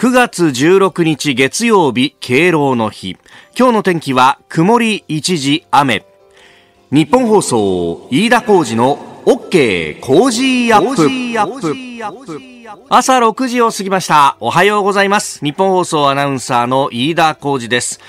9月16日月曜日敬老の日今日の天気は曇り一時雨日本放送飯田浩二の OK 工事アップ朝6時を過ぎましたおはようございます日本放送アナウンサーの飯田浩二です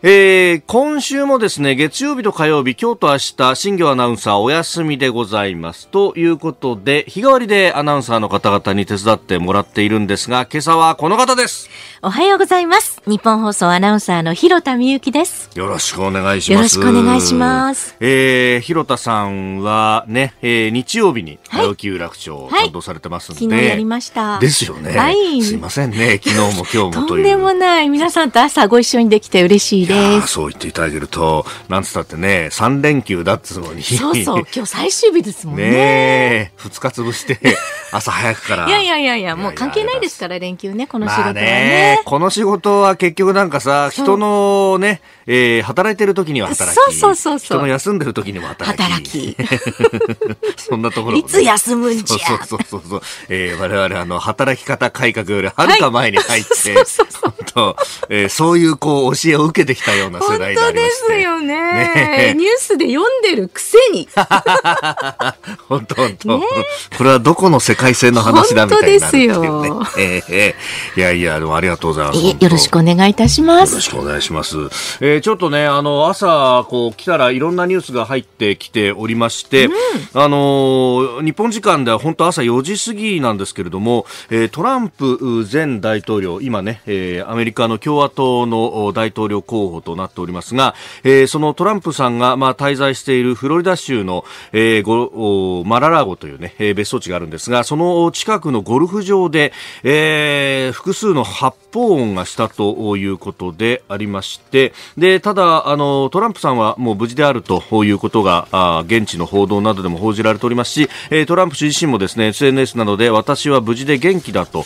えー、今週もですね、月曜日と火曜日、今日と明日、新業アナウンサーお休みでございます。ということで、日替わりでアナウンサーの方々に手伝ってもらっているんですが、今朝はこの方です。おはようございます。日本放送アナウンサーの広田美幸です。よろしくお願いします。よろしくお願いします。えー、広田さんはね、えー、日曜日に、早起き楽町を担当されてますんで、はい、昨日やりました。ですよね。はい。すいませんね、昨日も今日もという。とんでもない。皆さんと朝ご一緒にできて嬉しいです。そう言っていただけると、なんつったってね、3連休だっつうのに。そうそう、今日最終日ですもんね。ね2日潰して、朝早くから。いやいやいやいや、もう関係ないですから、連休ね、この仕事はね。まあ、ねこの仕事は結局なんかさ、人のね、えー、働いてる時には働き。そうそうそう人の休んでる時にも働き。働き。そんなところ、ね、いつ休むんじゃ。そうそうそうそう。えー、我々、あの、働き方改革よりはるか前に入って、は そうえそういうこう、教えを受けてきたような世代でありまして。本当ですよね。ねニュースで読んでるくせに。本当本当、ね、これはどこの世界線の話だみたいな本当ですよ。ええー、いやいや、でもありがとうございます。よろしくお願いいたします。よろしくお願いします。えーちょっとね、あの、朝、こう、来たらいろんなニュースが入ってきておりまして、うん、あの日本時間では本当朝4時過ぎなんですけれども、えー、トランプ前大統領、今ね、えー、アメリカの共和党の大統領候補となっておりますが、えー、そのトランプさんが、まあ、滞在しているフロリダ州の、えー、ごマララゴというね、え別荘地があるんですが、その近くのゴルフ場で、えー、複数の発砲音がしたということでありまして、で、でただあの、トランプさんはもう無事であるということがあ現地の報道などでも報じられておりますし、えトランプ氏自身もですね SNS などで私は無事で元気だと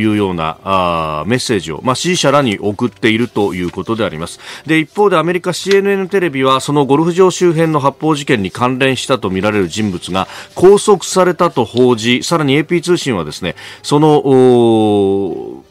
いうようなあメッセージを、まあ、支持者らに送っているということであります。で一方でアメリカ CNN テレビはそのゴルフ場周辺の発砲事件に関連したとみられる人物が拘束されたと報じさらに AP 通信はですねその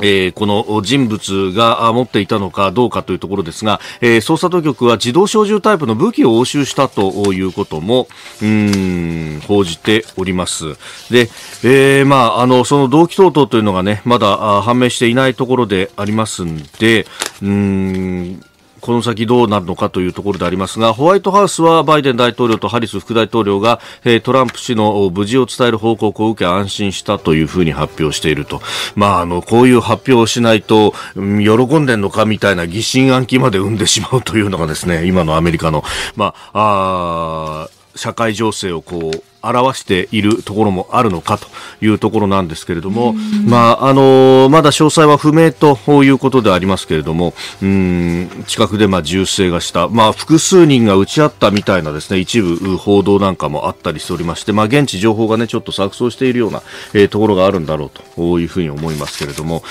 えー、この人物が持っていたのかどうかというところですが、えー、捜査当局は自動小銃タイプの武器を押収したということも、うん、報じております。で、えー、まあ、あの、その動機等々というのがね、まだ判明していないところでありますんで、うん、この先どうなるのかというところでありますが、ホワイトハウスはバイデン大統領とハリス副大統領が、えー、トランプ氏の無事を伝える報告を受け安心したというふうに発表していると。まあ、あの、こういう発表をしないと、うん、喜んでんのかみたいな疑心暗鬼まで生んでしまうというのがですね、今のアメリカの、まあ、あ社会情勢をこう、表しているところもあるのかというところなんですけれども、まあ、あのまだ詳細は不明ということでありますけれども、うん近くでまあ銃声がした、まあ、複数人が撃ち合ったみたいなですね一部報道なんかもあったりしておりまして、まあ、現地情報がねちょっと錯綜しているような、えー、ところがあるんだろうというふうに思いますけれども、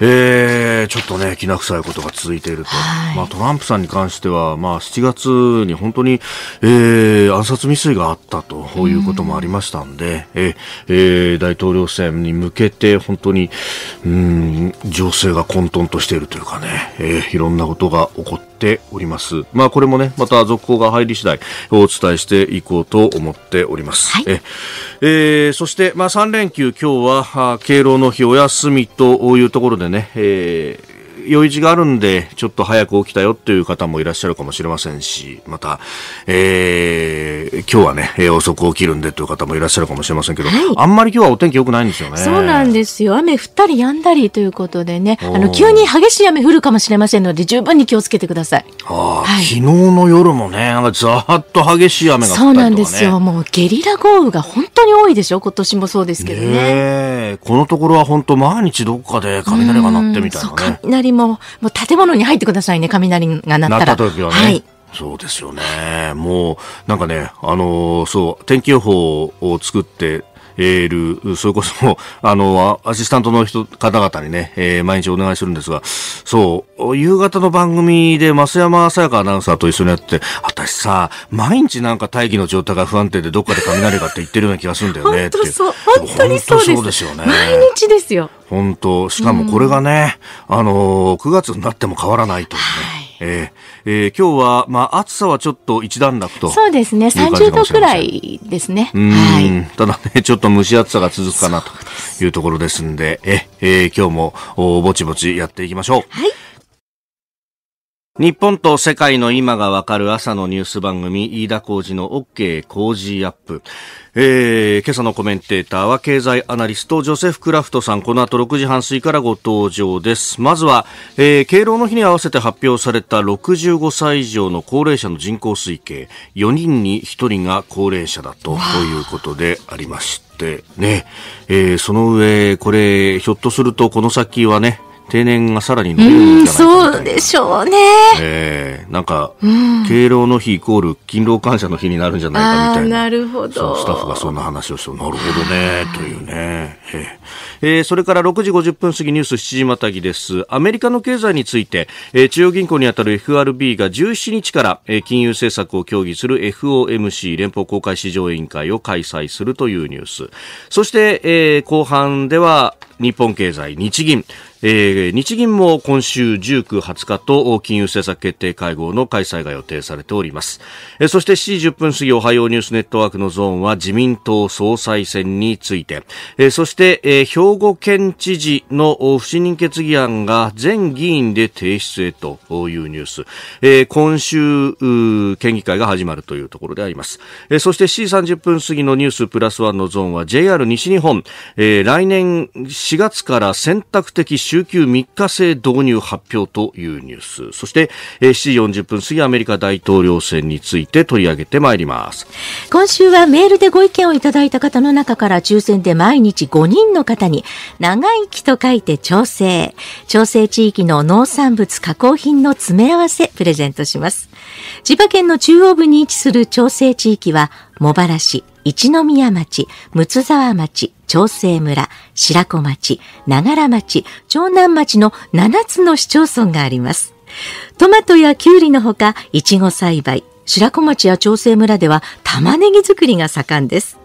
えー、ちょっとねきな臭いことが続いていると、はい、まあ、トランプさんに関しては、まあ、7月に本当に、えー、暗殺未遂があったということこともありましたんで、ええー、大統領選に向けて本当に、うん、情勢が混沌としているというかね、えー、いろんなことが起こっております。まあこれもね、また続報が入り次第お伝えしていこうと思っております。はい、ええー、そして、まあ3連休今日は、敬老の日お休みというところでね、えー用事があるんで、ちょっと早く起きたよっていう方もいらっしゃるかもしれませんし、また、えー、今日はね、え遅く起きるんでという方もいらっしゃるかもしれませんけど、はい、あんまり今日はお天気良くないんですよね。そうなんですよ。雨降ったりやんだりということでね、あの、急に激しい雨降るかもしれませんので、十分に気をつけてください。はあ、はい、昨日の夜もね、ざーっと激しい雨が降ったりとか、ね、そうなんですよ。もうゲリラ豪雨が本当に多いでしょ。今年もそうですけどね。ねこのところは本当毎日どっかで雷が鳴ってみたいなね。雷も、もう建物に入ってくださいね、雷が鳴ったら。鳴った時はね。はいそうですよね。もう、なんかね、あのー、そう、天気予報を作って、える、それこそ、あの、アシスタントの人、方々にね、えー、毎日お願いするんですが、そう、夕方の番組で増山さやかアナウンサーと一緒にやって、私さ、毎日なんか大気の状態が不安定でどっかで雷がって言ってるような気がするんだよね。本当そう。本当にそうです。よね。毎日ですよ。本当しかもこれがね、うん、あの、9月になっても変わらないとね。はいえーえー、今日は、まあ、暑さはちょっと一段落とそうですね、30度くらいですね。はい、ただね、ちょっと蒸し暑さが続くかなというところですんで、でえー、今日もぼちぼちやっていきましょう。はい日本と世界の今がわかる朝のニュース番組、飯田浩二の OK 工事アップ。えー、今朝のコメンテーターは経済アナリスト、ジョセフ・クラフトさん。この後6時半過ぎからご登場です。まずは、えー、敬老の日に合わせて発表された65歳以上の高齢者の人口推計、4人に1人が高齢者だということでありまして、ね、えー、その上、これ、ひょっとするとこの先はね、定年がさらに伸びるんじゃないかなそうでしょうね。ええー、なんか、うん、敬老の日イコール勤労感謝の日になるんじゃないかみたいな。なるほど。スタッフがそんな話をして、なるほどね、というね。えー、えー、それから6時50分過ぎニュース7時またぎです。アメリカの経済について、えー、中央銀行にあたる FRB が17日から、えー、金融政策を協議する FOMC 連邦公開市場委員会を開催するというニュース。そして、えー、後半では、日本経済、日銀、えー、日銀も今週19、20日と金融政策決定会合の開催が予定されております、えー、そして7時10分過ぎおはようニュースネットワークのゾーンは自民党総裁選について、えー、そして、えー、兵庫県知事の不信任決議案が全議員で提出へというニュース、えー、今週県議会が始まるというところであります、えー、そして7時30分過ぎのニュースプラスワンのゾーンは JR 西日本、えー、来年4月から選択的週休3日制導入発表というニュースそして、7時40分過ぎアメリカ大統領選について取り上げてまいります今週はメールでご意見をいただいた方の中から抽選で毎日5人の方に長生きと書いて調整調整地域の農産物加工品の詰め合わせプレゼントします千葉県の中央部に位置する調整地域は、茂原市、一宮町、睦沢町、長生村、白子町、長良町、長南町の7つの市町村があります。トマトやキュウリのほか、いちご栽培、白子町や長生村では玉ねぎ作りが盛んです。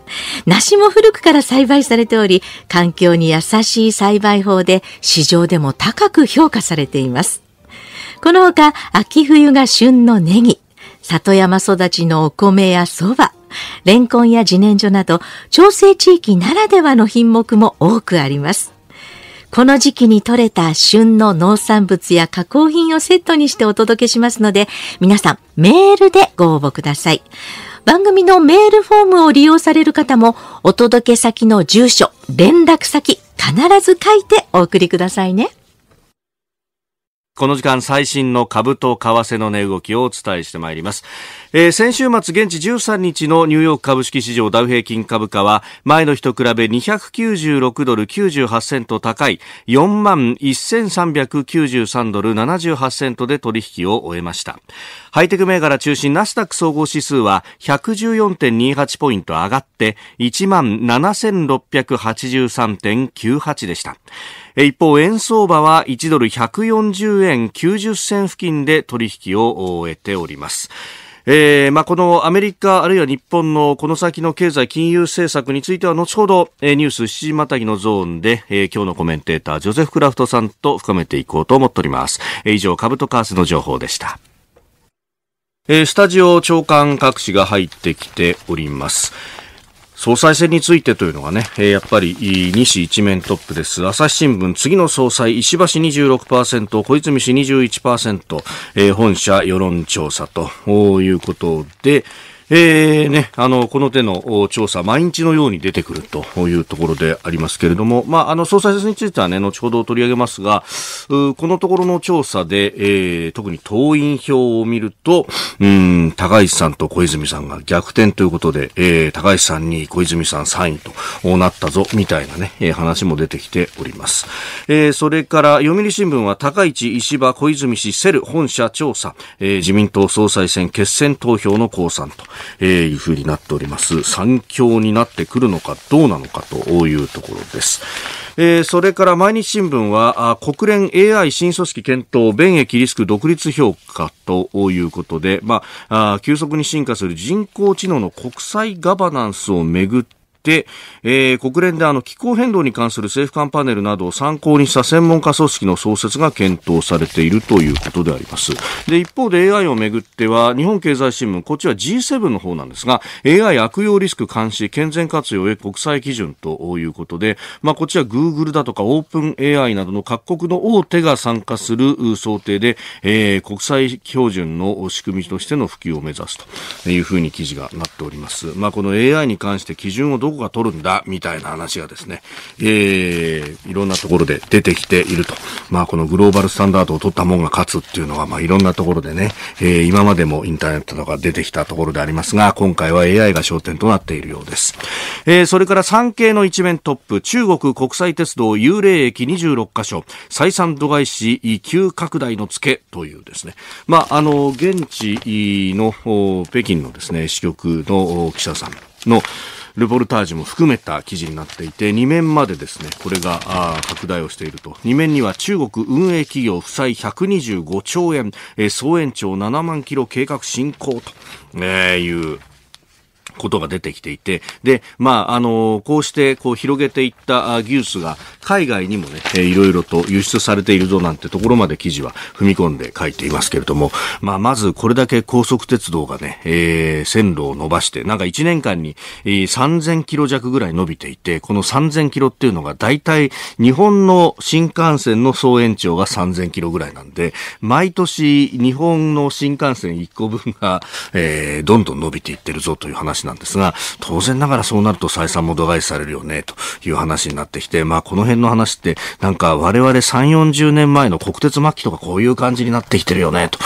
梨も古くから栽培されており、環境に優しい栽培法で市場でも高く評価されています。このほか、秋冬が旬のネギ、里山育ちのお米や蕎麦、レンコンや自然薯など、調整地域ならではの品目も多くあります。この時期に採れた旬の農産物や加工品をセットにしてお届けしますので、皆さんメールでご応募ください。番組のメールフォームを利用される方も、お届け先の住所、連絡先、必ず書いてお送りくださいね。この時間最新の株と為替の値動きをお伝えしてまいります、えー、先週末現地13日のニューヨーク株式市場ダウ平均株価は前の日と比べ296ドル98セント高い4万1393ドル78セントで取引を終えましたハイテク銘柄中心ナスダック総合指数は114.28ポイント上がって1万7683.98でした一方、円相場は1ドル140円90銭付近で取引を終えております。えーまあ、このアメリカあるいは日本のこの先の経済金融政策については後ほど、ニュース7時またぎのゾーンで、今日のコメンテータージョゼフ・クラフトさんと深めていこうと思っております、以上株と為替の情報でしたえスタジオ長官各紙が入ってきております。総裁選についてというのがね、やっぱり西一面トップです。朝日新聞、次の総裁、石橋26%、小泉氏21%、えー、本社世論調査ということで、えーね、あのこの手の調査、毎日のように出てくるというところでありますけれども、まあ、あの総裁選については、ね、後ほど取り上げますが、このところの調査で、えー、特に党員票を見るとうん高市さんと小泉さんが逆転ということで、えー、高市さんに小泉さん3位となったぞみたいな、ね、話も出てきております、えー、それから読売新聞は高市、石破、小泉氏セル本社調査、えー、自民党総裁選決選投票の公算と。えいうふうになっております。三強になってくるのかどうなのかというところです。えー、それから毎日新聞は国連 AI 新組織検討便益リスク独立評価ということで、まあ、あ急速に進化する人工知能の国際ガバナンスをめぐってて、えー、国連であの気候変動に関する政府間パネルなどを参考にした専門家組織の創設が検討されているということであります。で、一方で AI をめぐっては、日本経済新聞、こっちは G7 の方なんですが、AI 悪用リスク監視、健全活用へ国際基準ということで、まあ、こちは Google だとか OpenAI などの各国の大手が参加する想定で、えー、国際標準の仕組みとしての普及を目指すというふうに記事がなっております。まあ、この AI に関して基準をどこが取るんだみたいな話がですね、えー、いろんなところで出てきていると。まあこのグローバルスタンダードを取ったもんが勝つっていうのは、まあいろんなところでね、えー、今までもインターネットとか出てきたところでありますが、今回は AI が焦点となっているようです。えー、それから産経の一面トップ、中国国際鉄道幽霊駅26カ所、採算度外視急拡大のつけというですね、まああの、現地の北京のですね、支局の記者さんのルボルタージュも含めた記事になっていて、2面までですね、これが拡大をしていると。2面には中国運営企業負債125兆円、総延長7万キロ計画進行と、いうことが出てきていて、で、まあ、あの、こうして、こう、広げていった技術が、海外にもね、えいろいろと輸出されているぞなんてところまで記事は踏み込んで書いていますけれども、まあ、まず、これだけ高速鉄道がね、えー、線路を伸ばして、なんか1年間に、え3000キロ弱ぐらい伸びていて、この3000キロっていうのが、大体、日本の新幹線の総延長が3000キロぐらいなんで、毎年、日本の新幹線1個分が、えー、どんどん伸びていってるぞという話なんですが、当然ながらそうなると採算も度外視されるよね、という話になってきて、まあこの辺の話って、なんか我々3、40年前の国鉄末期とかこういう感じになってきてるよね、と。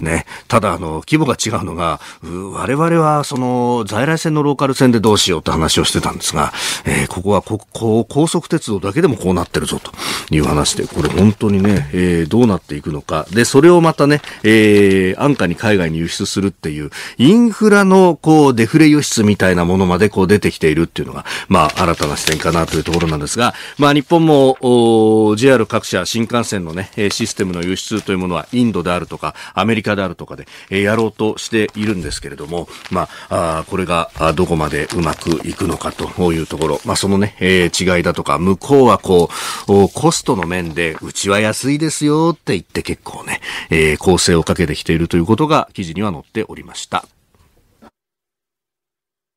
ね。ただ、あの、規模が違うのが、我々は、その、在来線のローカル線でどうしようって話をしてたんですが、えー、ここはこ、こ高速鉄道だけでもこうなってるぞ、という話で、これ本当にね、えー、どうなっていくのか。で、それをまたね、えー、安価に海外に輸出するっていう、インフラの、こう、デフレ輸流出みたいなものまでこう出てきているっていうのが、まあ、新たな視点かなというところなんですが、まあ、日本も JR 各社新幹線の、ね、システムの輸出というものはインドであるとかアメリカであるとかでやろうとしているんですけれども、まあ、これがどこまでうまくいくのかというところ、まあ、その、ねえー、違いだとか向こうはこうコストの面でうちは安いですよって言って結構ね、えー、構成をかけてきているということが記事には載っておりました。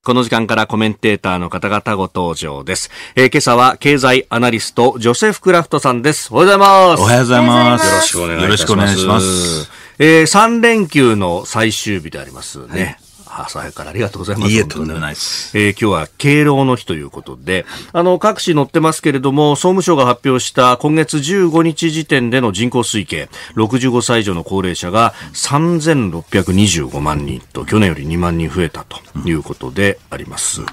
この時間からコメンテーターの方々ご登場です。えー、今朝は経済アナリスト、ジョセフ・クラフトさんです。おはようございます。おはようございます。よろしくお願いします。よろしくお願いします。えー、3連休の最終日でありますね。朝早くからありがとうございます。いいえ、とんでもないです。えー、今日は敬老の日ということで、あの、各紙載ってますけれども、総務省が発表した今月15日時点での人口推計、65歳以上の高齢者が3625万人と、去年より2万人増えたということであります。うん、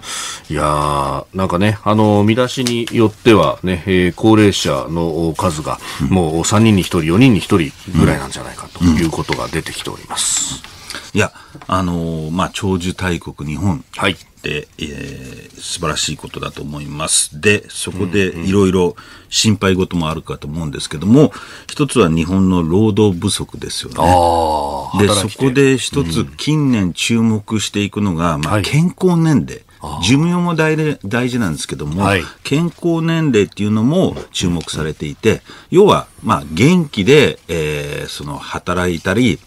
いやなんかね、あの、見出しによってはね、えー、高齢者の数がもう3人に1人、4人に1人ぐらいなんじゃないかということが出てきております。うんうんいや、あのー、まあ、長寿大国日本。はい。で、えー、素晴らしいことだと思います。で、そこでいろいろ心配事もあるかと思うんですけども、一つは日本の労働不足ですよね。で、そこで一つ近年注目していくのが、うん、まあ、健康年齢。はい、寿命も大事なんですけども、はい、健康年齢っていうのも注目されていて、要は、まあ、元気で、えー、その働いたり、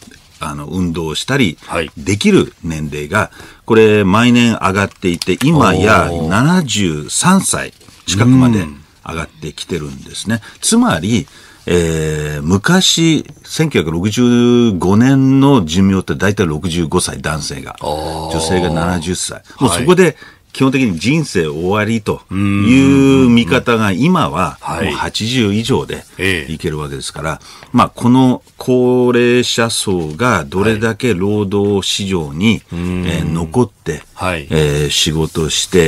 あの運動したりできる年齢が、これ毎年上がっていて、今や73歳近くまで上がってきてるんですね。つまり、えー、昔、1965年の寿命って大体65歳男性が、女性が70歳。もうそこで基本的に人生終わりという見方が今はもう80以上でいけるわけですから、まあ、この高齢者層がどれだけ労働市場に、え残って、はえ仕事してい、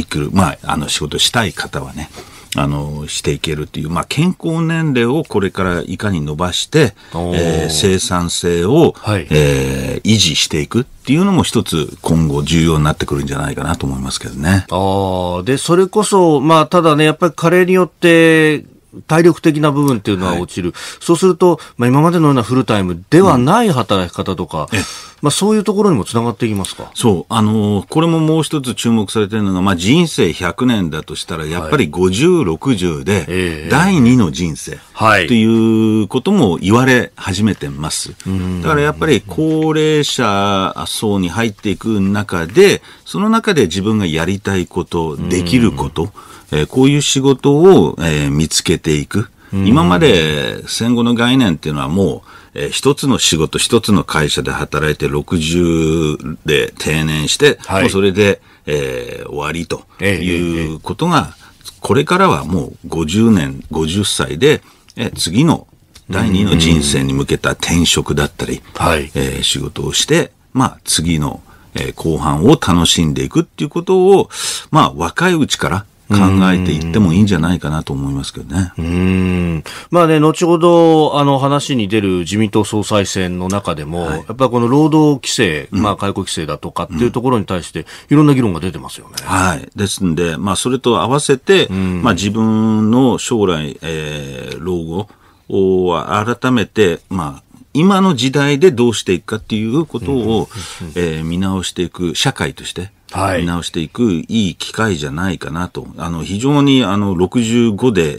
えー、く、まあ、あの仕事したい方はね、あの、していけるっていう、まあ、健康年齢をこれからいかに伸ばして、えー、生産性を、はい、えー、維持していくっていうのも一つ今後重要になってくるんじゃないかなと思いますけどね。ああ、で、それこそ、まあ、ただね、やっぱり加齢によって、体力的な部分っていうのは落ちる、はい、そうすると、まあ、今までのようなフルタイムではない働き方とか、うん、まあ、そういうところにもつながっていきますかそう、あのー、これももう一つ注目されているのが、まあ、人生100年だとしたら、やっぱり50、60で、第二の人生、はい、ということも言われ始めてます。だからやっぱり高齢者層に入っていく中で、その中で自分がやりたいこと、できること、えー、こういう仕事を、えー、見つけていく。今まで戦後の概念っていうのはもう、えー、一つの仕事、一つの会社で働いて60で定年して、はい、もうそれで、えー、終わりということが、これからはもう50年、50歳で、えー、次の第二の人生に向けた転職だったり、はい、えー、仕事をして、まあ次の、えー、後半を楽しんでいくっていうことを、まあ若いうちから考えていってもいいんじゃないかなと思いますけどね。うんまあね、後ほど、あの、話に出る自民党総裁選の中でも、はい、やっぱりこの労働規制、まあ、解雇規制だとかっていうところに対して、いろんな議論が出てますよね。うん、はい。ですんで、まあ、それと合わせて、まあ、自分の将来、えー、老後を改めて、まあ、今の時代でどうしていくかっていうことを、えー、見直していく社会として、見直していくいい機会じゃないかなと。あの、非常にあの、65で、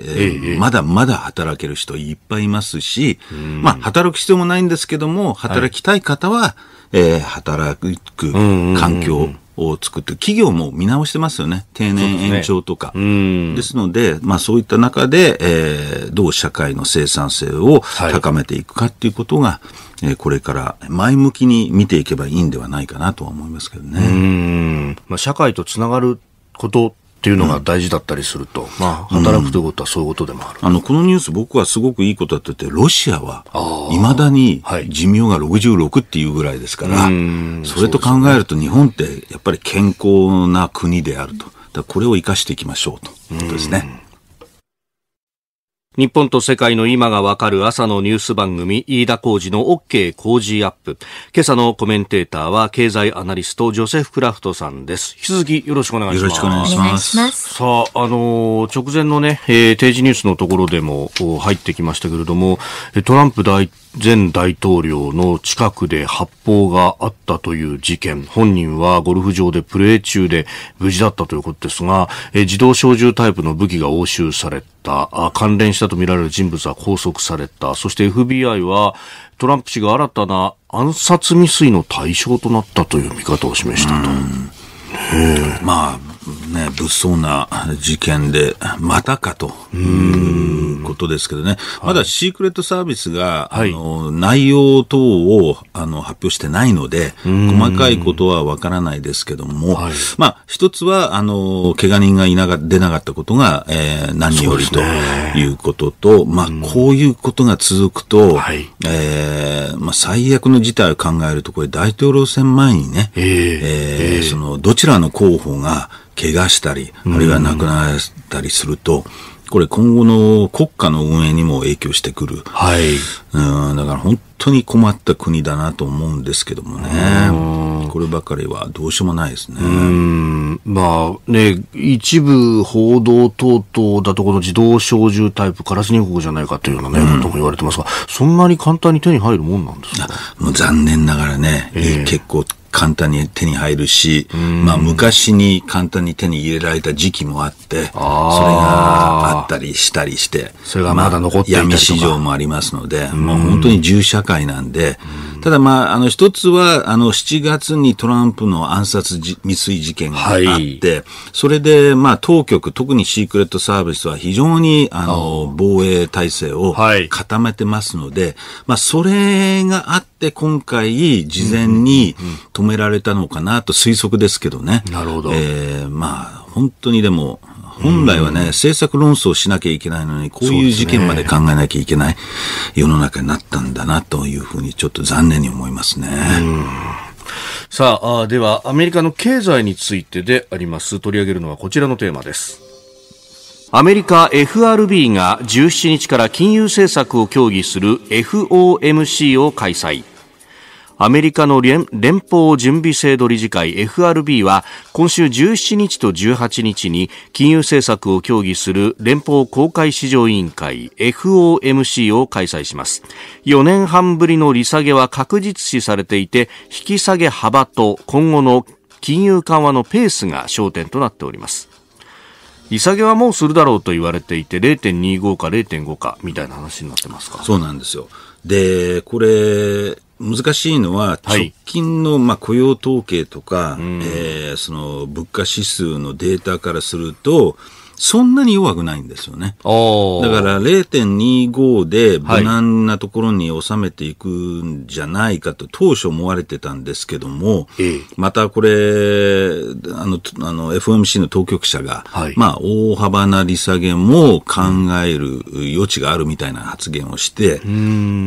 ええ、まだまだ働ける人いっぱいいますし、まあ、働く必要もないんですけども、働きたい方は、はい、えー、働く環境、を作って企業も見直してますよね。定年延長とか。ですね、ですので、まあそういった中で、えー、どう社会の生産性を高めていくかっていうことが、はい、えこれから前向きに見ていけばいいんではないかなとは思いますけどね。まあ、社会とつながることっていうのが大事だったりすると、うん、まあ、働くということはそういうことでもある、うん、あのこのニュース、僕はすごくいいことだってて、ロシアはいまだに寿命が66っていうぐらいですから、はい、それと考えると、日本ってやっぱり健康な国であると、これを生かしていきましょうということですね。日本と世界の今がわかる朝のニュース番組、飯田浩二の OK 工事アップ。今朝のコメンテーターは、経済アナリスト、ジョセフ・クラフトさんです。引き続きよろしくお願いします。よろしくお願いします。さあ、あのー、直前のね、えー、定時ニュースのところでも入ってきましたけれども、トランプ大統領前大統領の近くで発砲があったという事件本人はゴルフ場でプレー中で無事だったということですが、え自動小銃タイプの武器が押収されたあ関連したとみられる人物は拘束されたそして FBI はトランプ氏が新たな暗殺未遂の対象となったという見方を示したと。まあ、ね、物騒な事件で、またかということですけどね、まだシークレットサービスが、はい、あの内容等をあの発表してないので、細かいことはわからないですけども、はい、まあ、一つは、あの、怪我人がいなが出なかったことが、えー、何よりということと、ね、まあ、こういうことが続くと、はい、えー、まあ、最悪の事態を考えると、これ大統領選前にね、えー、えー、その、どちらの候補が、怪我したり、あるいは亡くなったりすると、これ今後の国家の運営にも影響してくる。はい。うん、だから本当に困った国だなと思うんですけどもね。こればかりはどうしようもないですね。まあね、一部報道等々だとこの自動小銃タイプ、カラスニ国じゃないかというようなね、ことも言われてますが、そんなに簡単に手に入るもんなんですかもう残念ながらね、えー、結構簡単に手に入るし、まあ昔に簡単に手に入れられた時期もあって、それがあったりしたりして、それがまだ残っていたりとか、まあ、闇市場もありますので、まあ、本当に銃社会なんで、ただ、まあ、あの、一つは、あの、7月にトランプの暗殺未遂事件があって、はい、それで、まあ、当局、特にシークレットサービスは非常に、あの、防衛体制を固めてますので、はい、まあ、それがあって、今回、事前に止められたのかなと推測ですけどね。なるほど。えー、まあ、本当にでも、本来はね、政策論争しなきゃいけないのに、こういう事件まで考えなきゃいけない世の中になったんだなというふうに、ちょっと残念に思いますね。さああ、ではアメリカの経済についてであります。取り上げるのはこちらのテーマです。アメリカ FRB が17日から金融政策を協議する FOMC を開催。アメリカの連邦準備制度理事会 FRB は今週17日と18日に金融政策を協議する連邦公開市場委員会 FOMC を開催します4年半ぶりの利下げは確実視されていて引き下げ幅と今後の金融緩和のペースが焦点となっております利下げはもうするだろうと言われていて0.25か0.5かみたいな話になってますかそうなんですよで、これ、難しいのは、直近のまあ雇用統計とか、はえー、その物価指数のデータからすると、そんなに弱くないんですよね。だから0.25で無難なところに収めていくんじゃないかと当初思われてたんですけども、またこれ、あの、あの f m c の当局者が、はい、まあ大幅な利下げも考える余地があるみたいな発言をして、で、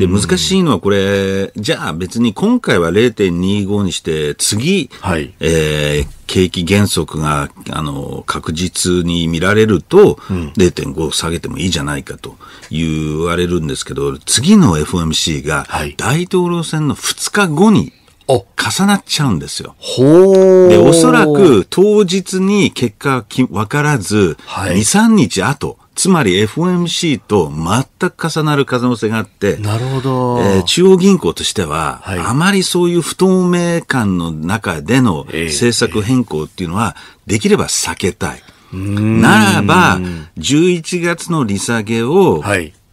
難しいのはこれ、じゃあ別に今回は0.25にして次、はい、えー景気減速が、あの、確実に見られると、0.5下げてもいいじゃないかと言われるんですけど、次の f m c が大統領選の2日後に、重なっちゃうんですよ。で、おそらく当日に結果は分からず、2、3日後、つまり FOMC と全く重なる可能性があって、なるほど。えー、中央銀行としては、はい、あまりそういう不透明感の中での政策変更っていうのは、できれば避けたい。ならば、11月の利下げを、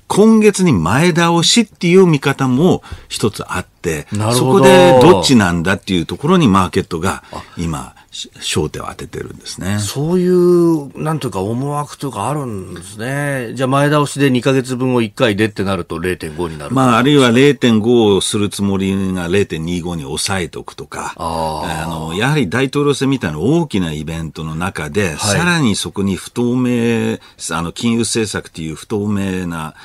今月に前倒しっていう見方も一つあって、そこでどっちなんだっていうところにマーケットが今、焦点を当ててるんですね。そういう、なんというか思惑というかあるんですね。じゃあ前倒しで2か月分を1回でってなると0.5になるまあ、あるいは0.5をするつもりが0.25に抑えておくとか、あの、やはり大統領選みたいな大きなイベントの中で、はい、さらにそこに不透明、あの、金融政策という不透明な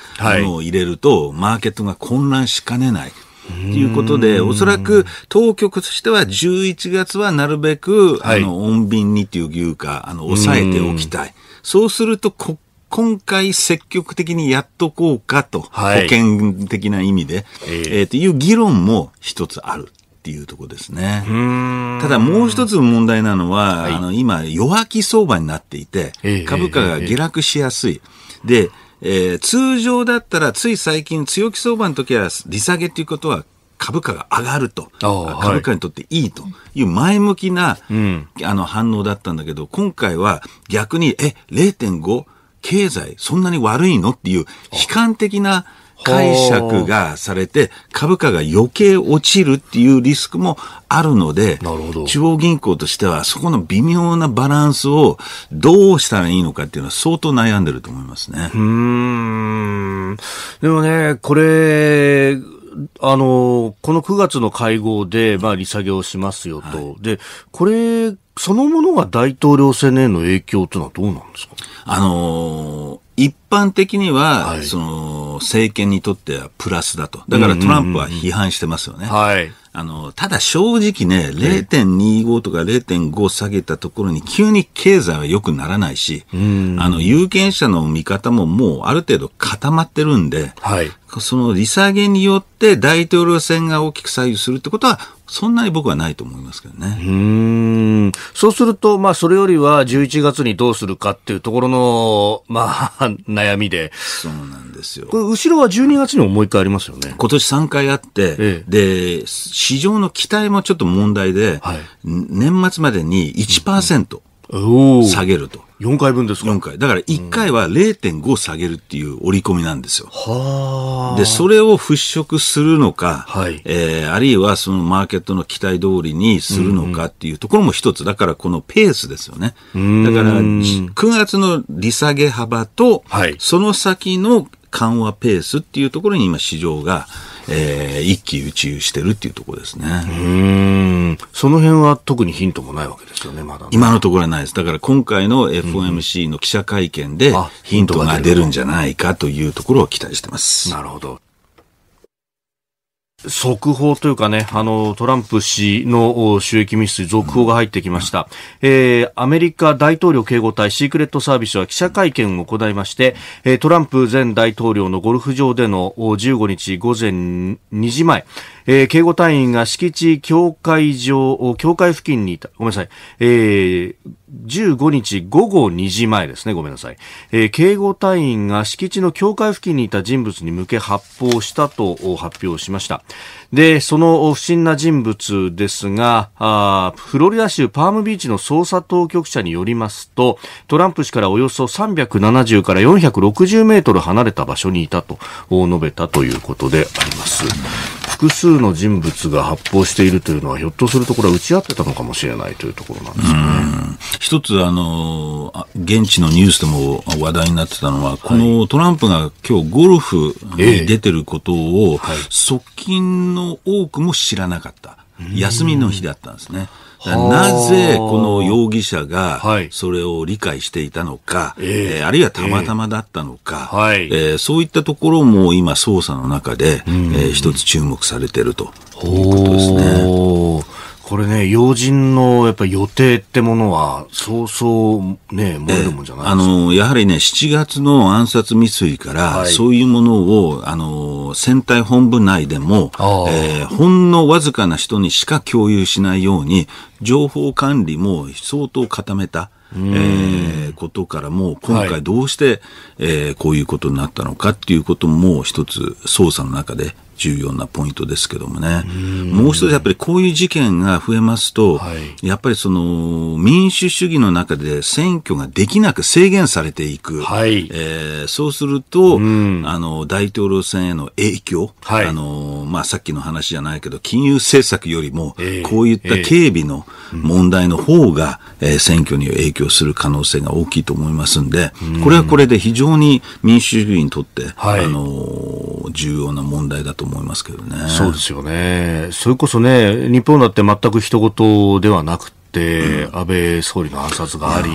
ものを入れると、はい、マーケットが混乱しかねない。いうことで、おそらく当局としては11月はなるべく、あの、穏便にというか、あの、抑えておきたい。そうすると、こ、今回積極的にやっとこうかと、保険的な意味で、ええという議論も一つある。っていうとこですね。ただもう一つ問題なのは、はい、あの今弱気相場になっていて、株価が下落しやすい。えー、で、えー、通常だったらつい最近強気相場の時は利下げということは株価が上がると、株価にとっていいという前向きな、うん、あの反応だったんだけど、今回は逆に、え、0.5、経済そんなに悪いのっていう悲観的な解釈がされて、株価が余計落ちるっていうリスクもあるので、中央銀行としてはそこの微妙なバランスをどうしたらいいのかっていうのは相当悩んでると思いますね。うん。でもね、これ、あの、この9月の会合で、まあ、利下げをしますよと。はい、で、これ、そのものが大統領選への影響というのはどうなんですかあの般的には、はい、その、政権にとってはプラスだと。だからトランプは批判してますよね。うんうん、はい。あの、ただ正直ね、0.25とか0.5下げたところに急に経済は良くならないし、あの、有権者の見方ももうある程度固まってるんで、はい、その利下げによって大統領選が大きく左右するってことは、そんなに僕はないと思いますけどね。うんそうすると、まあ、それよりは11月にどうするかっていうところの、まあ、悩みで。そうなんですよ。これ、後ろは12月にももう一回ありますよね。今年3回あって、ええ、で、市場の期待もちょっと問題で、はい、年末までに1%下げると。うん、4回分ですか回。だから1回は0.5下げるっていう折り込みなんですよ。うん、で、それを払拭するのか、はい、えー、あるいはそのマーケットの期待通りにするのかっていうところも一つ。だからこのペースですよね。だから9月の利下げ幅と、その先の緩和ペースっていうところに今市場が、えー、一喜一憂してるっていうところですね。うんその辺は特にヒントもないわけですよね、まだ、ね、今のところはないです。だから今回の FOMC の記者会見でヒントが出るんじゃないかというところを期待してます。なるほど。速報というかね、あの、トランプ氏の収益未遂、続報が入ってきました。えー、アメリカ大統領警護隊シークレットサービスは記者会見を行いまして、えー、トランプ前大統領のゴルフ場での15日午前2時前、えー、警護隊員が敷地境界上、境界付近にいた、ごめんなさい、えー、15日午後2時前ですね、ごめんなさい。えー、警護隊員が敷地の境界付近にいた人物に向け発砲したと発表しました。で、その不審な人物ですが、あフロリダ州パームビーチの捜査当局者によりますと、トランプ氏からおよそ370から460メートル離れた場所にいたと述べたということであります。複数の人物が発砲しているというのは、ひょっとするとこれは打ち合ってたのかもしれないというところなんですね。一つ、あの、現地のニュースでも話題になってたのは、このトランプが今日ゴルフに出てることを、側近の多くも知らなかった。休みの日だったんですね。なぜこの容疑者がそれを理解していたのか、ええー、あるいはたまたまだったのか、えー、はい、えー、そういったところも今、捜査の中で、えー、一つ注目されているということですね。これね、要人のやっぱ予定ってものは、そうそうね、漏れるもんじゃないですか、あの、やはりね、7月の暗殺未遂から、はい、そういうものを、あの、船体本部内でも、えー、ほんのわずかな人にしか共有しないように、情報管理も相当固めた。えー、ことからも、今回どうして、はい、えー、こういうことになったのかっていうことも一つ捜査の中で重要なポイントですけどもね。もう一つやっぱりこういう事件が増えますと、はい、やっぱりその民主主義の中で選挙ができなく制限されていく。はい、えー、そうすると、あの、大統領選への影響、はい、あの、まあ、さっきの話じゃないけど、金融政策よりも、こういった警備の問題の方が、えー、選挙に影響する可能性が大きいと思いますんで、これはこれで非常に民主主義にとって、はい、あの重要な問題だと思いますけどね。そうですよね。それこそね、日本だって全く一事ではなくて、安倍総理の暗殺があり、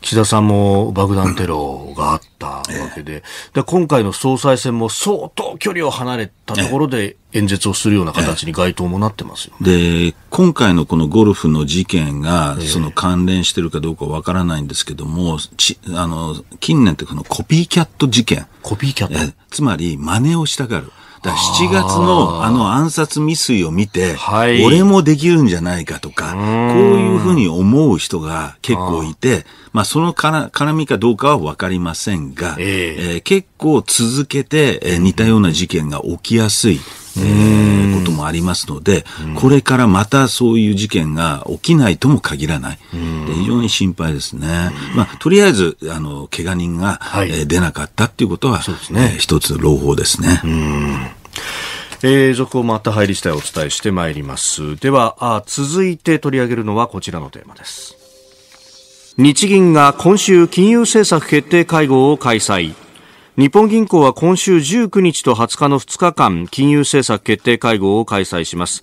岸田さんも爆弾テロがあったわけで、で今回の総裁選も相当距離を離れたところで演説をするような形に該当もなってますよ、ね、で、今回のこのゴルフの事件が、その関連してるかどうかわからないんですけども、ちあの、近年ってこのコピーキャット事件。コピーキャットつまり真似をしたがる。だ7月のあの暗殺未遂を見て、はい、俺もできるんじゃないかとか、こういうふうに思う人が結構いて、まあそのから絡みかどうかはわかりませんが、えー、えー、結構続けて、えー、似たような事件が起きやすい。えこともありますので、これからまたそういう事件が起きないとも限らない。非常に心配ですね。まあ、とりあえず、あの、怪我人が、はえ出なかったっていうことは、そうですね、一つ朗報ですね。えー、続報また入り次第お伝えしてまいります。では、あ続いて取り上げるのはこちらのテーマです。日銀が今週金融政策決定会合を開催。日本銀行は今週19日と20日の2日間、金融政策決定会合を開催します。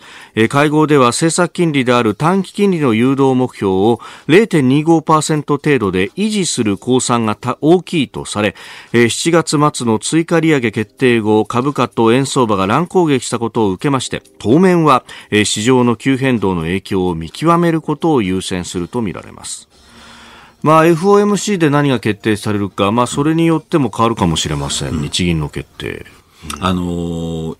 会合では政策金利である短期金利の誘導目標を0.25%程度で維持する公算が大きいとされ、7月末の追加利上げ決定後、株価と円相場が乱高撃したことを受けまして、当面は市場の急変動の影響を見極めることを優先するとみられます。まあ、FOMC で何が決定されるか、まあ、それによっても変わるかもしれません、日銀の決定。あのー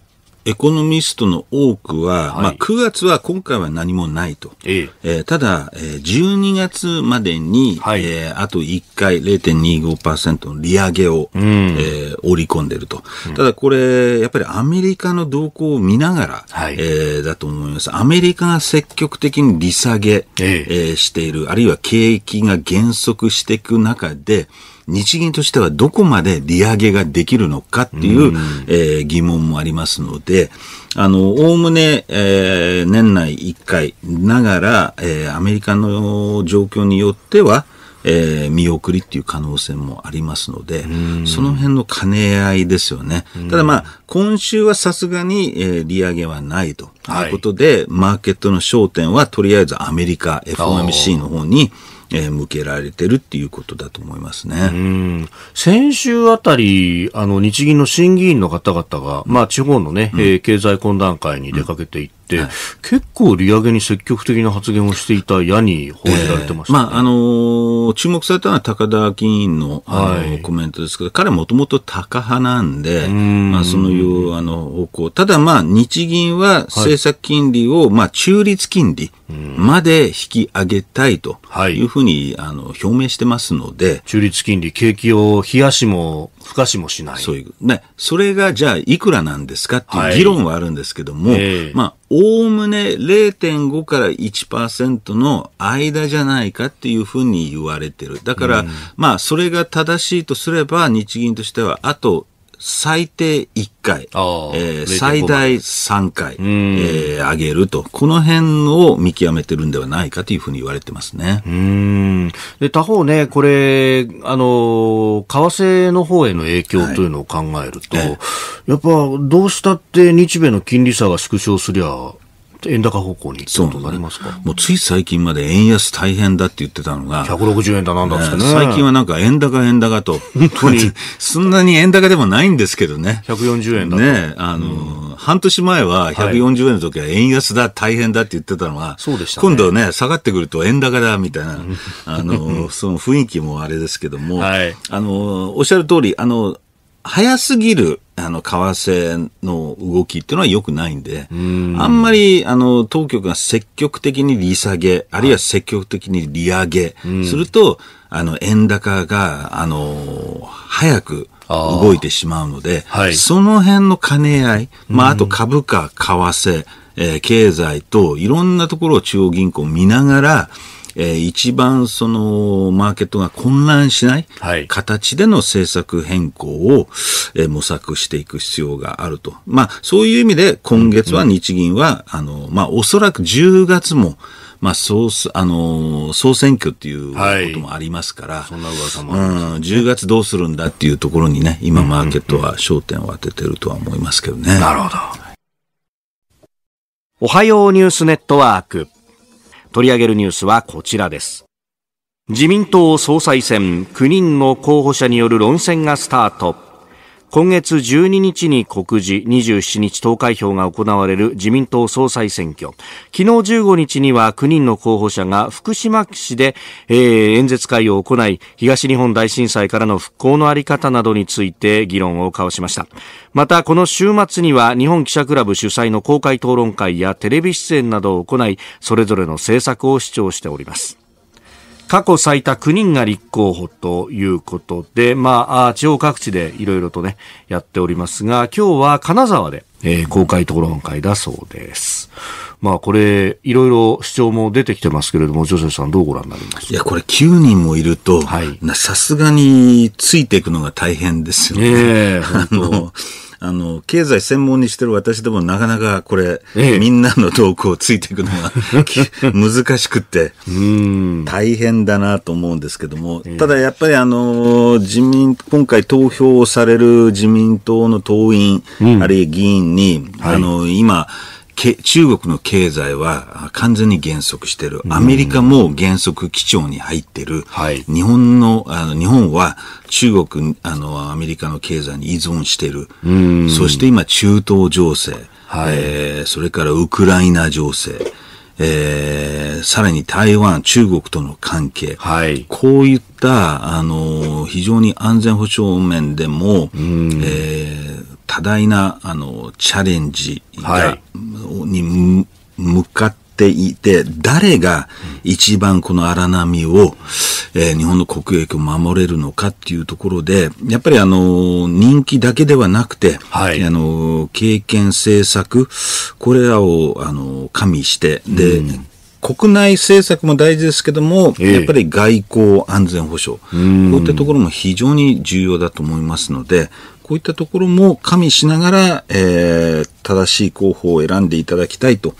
エコノミストの多くは、はい、まあ、9月は今回は何もないと、えー、えー、ただ、えー、12月までに、はい、えー、あと1回0.25%の利上げを、うん、えー、織り込んでると、うん、ただこれ、やっぱりアメリカの動向を見ながら、はい、えー、だと思います、アメリカが積極的に利下げ、えー、えしている、あるいは景気が減速していく中で、日銀としてはどこまで利上げができるのかっていう、うえー、疑問もありますので、あの、おおむね、えー、年内1回ながら、えー、アメリカの状況によっては、えー、見送りっていう可能性もありますので、その辺の兼ね合いですよね。ただまあ、今週はさすがに、えー、利上げはないということで、はい、マーケットの焦点はとりあえずアメリカ FOMC の方に、えー、向けられてるっていうことだと思いますね。先週あたり、あの、日銀の審議員の方々が、まあ、地方のね、うん、えー、経済懇談会に出かけていっ、はい、結構利上げに積極的な発言をしていた矢に報じられてました、ねえー、まあ、あのー、注目されたのは高田議員のあの、はい、コメントですけど、彼もともと高派なんで、んまあ、そのいうあの方向。ただ、まあ、日銀は政策金利を、はい、まあ、中立金利まで引き上げたいというふうに、あの表明してますので。中立金利、景気を冷やしも付加しもしない。そういう、ね、それがじゃあいくらなんですかっていう議論はあるんですけども、はい、まあ、おおむね0.5から1%の間じゃないかっていうふうに言われてる。だから、うん、まあ、それが正しいとすれば、日銀としては、あと最低1回、えー、最大3回、えー、上げると、この辺を見極めてるんではないかというふうに言われてますね。うんで他方ね、これ、あの、為替の方への影響というのを考えると、はい、やっぱどうしたって日米の金利差が縮小すりゃ、円高方向にってことになりますか、ね、もうつい最近まで円安大変だって言ってたのが、160円だなんだってね、ね、最近はなんか円高円高と、本当に そんなに円高でもないんですけどね。140円だねあの、うん、半年前は140円の時は円安だ、大変だって言ってたのが、した、ね、今度ね、下がってくると円高だみたいな、あの、その雰囲気もあれですけども、はい、あの、おっしゃる通り、あの、早すぎるあの、為替の動きっていうのは良くないんで、んあんまり、あの、当局が積極的に利下げ、あるいは積極的に利上げすると、あの、円高が、あの、早く、動いてしまうので、はい、その辺の兼ね合い、まあ、あと株価、為替、えー、経済といろんなところを中央銀行見ながら、えー、一番そのマーケットが混乱しない形での政策変更を、えー、模索していく必要があると。まあ、そういう意味で今月は日銀は、うん、あの、まあ、おそらく10月も、まあ、総あの総選挙っていうこともありますから、そんな噂も、ね、うん、10月どうするんだっていうところにね、今、マーケットは焦点を当ててるとは思いますけどね。なるほど。おはようニュースネットワーク。取り上げるニュースはこちらです。自民党総裁選9人の候補者による論戦がスタート。今月12日に告示、27日投開票が行われる自民党総裁選挙。昨日15日には9人の候補者が福島市で、えー、演説会を行い、東日本大震災からの復興のあり方などについて議論を交わしました。また、この週末には日本記者クラブ主催の公開討論会やテレビ出演などを行い、それぞれの政策を主張しております。過去最多9人が立候補ということで、まあ、地方各地でいろいろとね、やっておりますが、今日は金沢で、えー、公開討論会だそうです。まあこれ、いろいろ主張も出てきてますけれども、ジョセフさんどうご覧になりますいや、これ9人もいると、さすがについていくのが大変ですよね。え あの、あの、経済専門にしてる私でもなかなかこれ、ええ、みんなの動向をついていくのが 難しくて、大変だなと思うんですけども、え、ただやっぱりあの、自民、今回投票される自民党の党員、うん、あるいは議員に、はい、あの、今、け中国の経済は完全に減速してる。アメリカも減速基調に入ってる。はい、日本の、あの日本は中国、あの、アメリカの経済に依存してる。そして今、中東情勢、はい、えー、それからウクライナ情勢。えー、さらに台湾、中国との関係、はい、こういったあの非常に安全保障面でも、うん、えー、多大なあのチャレンジが、はい、に向かっていて、誰が一番この荒波を、えー、日本の国益を守れるのかっていうところで、やっぱりあの、人気だけではなくて、はい、あの、経験政策、これらを、あの、加味して、で、うん国内政策も大事ですけども、やっぱり外交、安全保障、こういったところも非常に重要だと思いますので、こういったところも加味しながら、えー、正しい候補を選んでいただきたいと。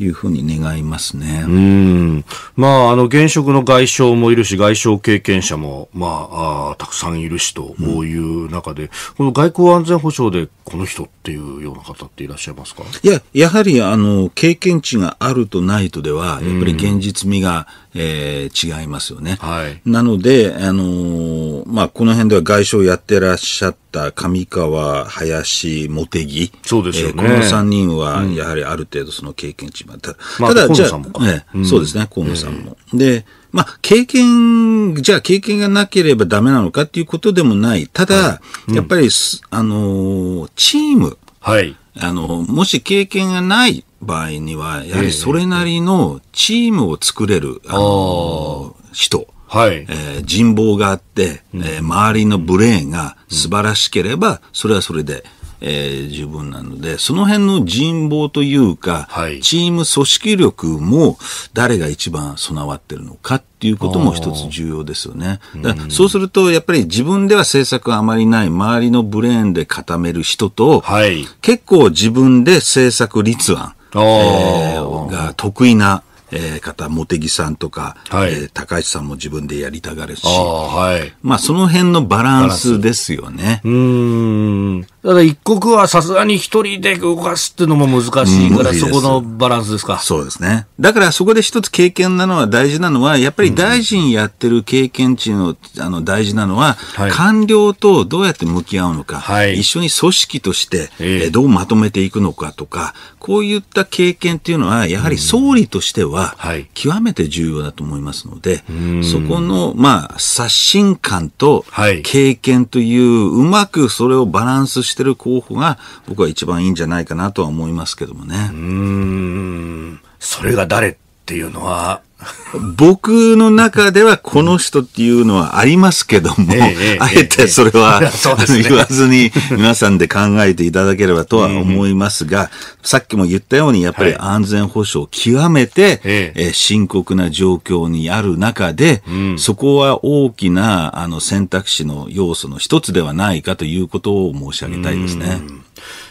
いうふうに願いますね。うん。まあ、あの、現職の外相もいるし、外相経験者も、まあ、あたくさんいるしと、こういう中で、うん、この外交安全保障でこの人っていうような方っていらっしゃいますかいや、やはり、あの、経験値があるとないとでは、やっぱり現実味が、うんえー、違いますよね。はい、なので、あのー、まあ、この辺では外相やってらっしゃった上川、林、茂木。そうですね、えー、この3人は、やはりある程度その経験値ま、うん、たただ、じゃあ、えー、そうですね、河野さんも。で、まあ、経験、じゃあ経験がなければダメなのかっていうことでもない。ただ、はいうん、やっぱり、あのー、チーム。はい。あの、もし経験がない場合には、やはりそれなりのチームを作れる、あの人。はいえー、人望があって、えー、周りのブレーンが素晴らしければ、それはそれで、えー、十分なので、その辺の人望というか、はい、チーム組織力も誰が一番備わってるのかっていうことも一つ重要ですよね。だそうすると、やっぱり自分では政策あまりない周りのブレーンで固める人と、はい、結構自分で政策立案、えー、が得意な、えー、方、茂木さんとか、はい、えー、高橋さんも自分でやりたがるし、あはい、まあその辺のバランスですよね。うん。ただ一国はさすがに一人で動かすっていうのも難しいから、そこのバランスですか。そうですね。だからそこで一つ経験なのは大事なのは、やっぱり大臣やってる経験値の、あの、大事なのは、官僚とどうやって向き合うのか、はい、一緒に組織として、えどうまとめていくのかとか、こういった経験っていうのは、やはり総理としては、極めて重要だと思いますので、そこの、まあ、刷新感と経験という、うまくそれをバランスして、してる候補が僕は一番いいんじゃないかなとは思いますけどもね。うんそれが誰っていうのは、僕の中ではこの人っていうのはありますけども、あえてそれは、言わずに皆さんで考えていただければとは思いますが、さっきも言ったようにやっぱり安全保障極めて、え深刻な状況にある中で、そこは大きなあの選択肢の要素の一つではないかということを申し上げたいですね。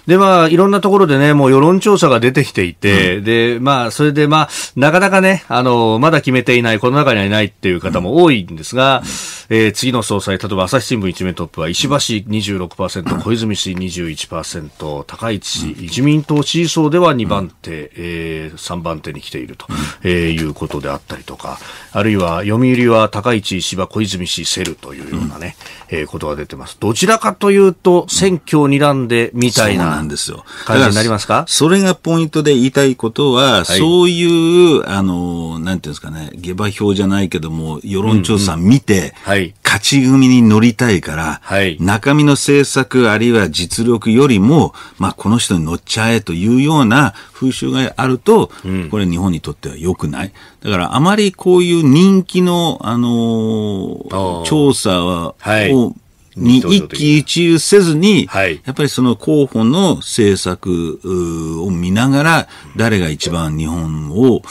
で、まあ、いろんなところでね、もう世論調査が出てきていて、うん、で、まあ、それでまあ、なかなかね、あの、まだ決めていない、この中にはいないっていう方も多いんですが、うん、えー、次の総裁、例えば朝日新聞一面トップは、石破氏26%、小泉氏21%、高市氏、うん、自民党支持層では2番手、うん、えー、3番手に来ていると、えー、いうことであったりとか、あるいは読売は高市、石破、小泉氏、セルというようなね、えー、ことが出てます。どちらかというと、選挙を睨んでみたいななんですよ。なりますかそれがポイントで言いたいことは、はい、そういう、あの、なんていうんですかね、下馬評じゃないけども、世論調査見て、うんうんはい、勝ち組に乗りたいから、はい、中身の政策あるいは実力よりも、まあ、この人に乗っちゃえというような風習があると、うん、これ日本にとっては良くない。だからあまりこういう人気の、あのー、調査を、に一喜一憂せずに、はい、やっぱりその候補の政策を見ながら、誰が一番日本を、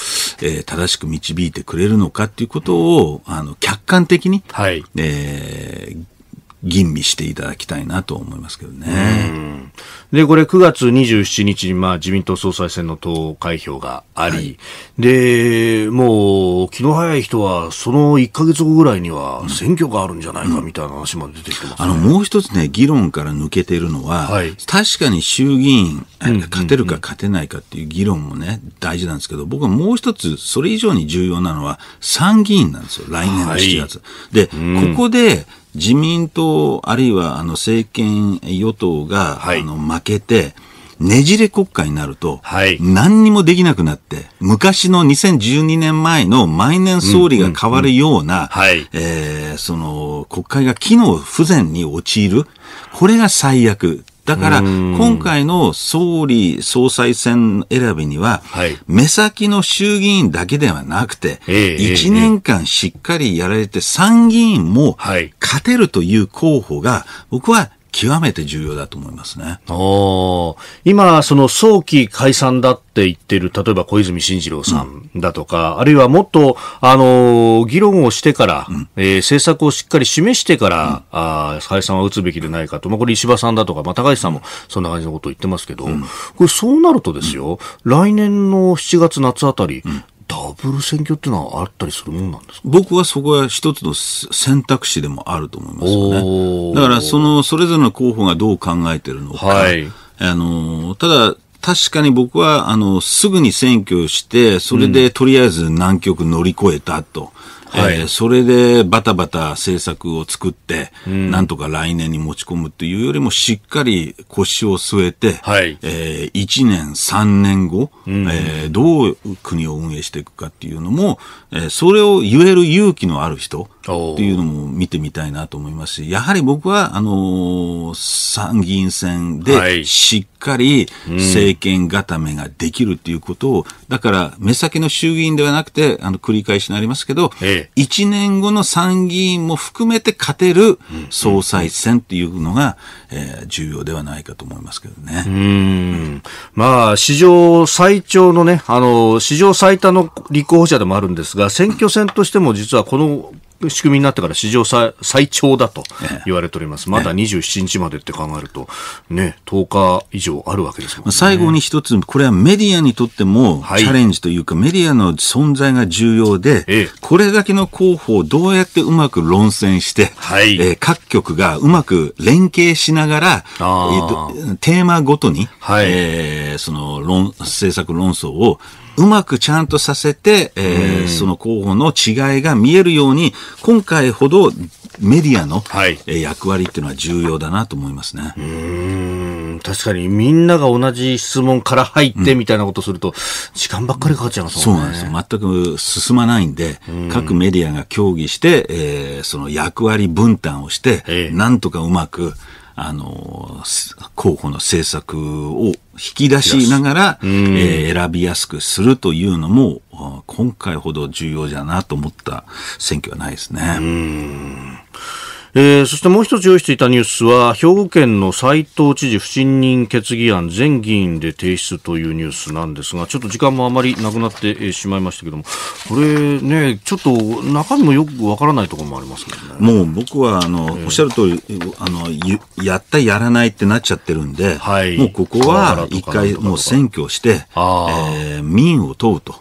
えー、正しく導いてくれるのかっていうことを、あの、客観的に、はい、えー、吟味していただきたいなと思いますけどね。で、これ9月27日に、まあ、自民党総裁選の投開票があり、はい、で、もう、気の早い人は、その1か月後ぐらいには選挙があるんじゃないかみたいな話まで出てきてます、ねあの、もう一つね、議論から抜けてるのは、はい、確かに衆議院、勝てるか勝てないかっていう議論もね、大事なんですけど、僕はもう一つ、それ以上に重要なのは、参議院なんですよ、来年の7月。はい、で、うん、ここで、自民党、あるいはあの政権与党が、はい、あの負けて、ねじれ国家になると、何にもできなくなって、昔の2012年前の毎年総理が変わるような、その国会が機能不全に陥る。これが最悪。だから、今回の総理総裁選選びには、はい、目先の衆議院だけではなくて、え1年間しっかりやられて、参議院も勝てるという候補が、僕は極めて重要だと思いますね。お今、その早期解散だって言ってる、例えば小泉進次郎さんだとか、うん、あるいはもっと、あのー、議論をしてから、うん、えー、政策をしっかり示してから、うん、あ解散は打つべきでないかと、まあ、これ石破さんだとか、まあ、高橋さんもそんな感じのことを言ってますけど、うん、これそうなるとですよ、来年の7月夏あたり、ダブ選挙っていうのはあったりするもんなんですか僕はそこは一つの選択肢でもあると思いますよね。だからそのそれぞれの候補がどう考えてるのか。はい、あのただ確かに僕は、あの、すぐに選挙して、それでとりあえず南極乗り越えたと。うんはいえー、それでバタバタ政策を作って、うん、なんとか来年に持ち込むっていうよりも、しっかり腰を据えて、はいえー、1年、3年後、うん、えー、どう国を運営していくかっていうのも、えー、それを言える勇気のある人、っていうのも見てみたいなと思いますし、やはり僕は、あのー、参議院選でしっかり政権固めができるっていうことを、はいうん、だから目先の衆議院ではなくて、あの、繰り返しになりますけど、ええ、1年後の参議院も含めて勝てる総裁選っていうのが、えー、重要ではないかと思いますけどね。うん。まあ、史上最長のね、あの、史上最多の立候補者でもあるんですが、選挙戦としても実はこの、仕組みになってから史上最最長だと言われております、まだ27日までって考えると、ね、10日以上あるわけですもん、ね、最後に一つ、これはメディアにとってもチャレンジというか、はい、メディアの存在が重要で、ええ、これだけの候補をどうやってうまく論戦して、はいえー、各局がうまく連携しながら、ーえー、テーマごとに、はいえー、その論政策論争をうまくちゃんとさせて、えー、その候補の違いが見えるように、今回ほどメディアの、はい、役割っていうのは重要だなと思いますね。うん確かにみんなが同じ質問から入ってみたいなことすると、時間ばっかりかかっちゃいますもんね、そうなんですよ。全く進まないんで、ん各メディアが協議して、えー、その役割分担をして、なんとかうまく、あの、候補の政策を引き出しながら、えー、選びやすくするというのも、今回ほど重要じゃなと思った選挙はないですね。えー、そしてもう一つ用意していたニュースは、兵庫県の斉藤知事不信任決議案、全議員で提出というニュースなんですが、ちょっと時間もあまりなくなってしまいましたけども、これね、ちょっと中身もよくわからないところもありますけどね。もう僕は、あの、えー、おっしゃる通り、あの、やったやらないってなっちゃってるんで、はい、もうここは一回もう選挙して、えー、民を問うと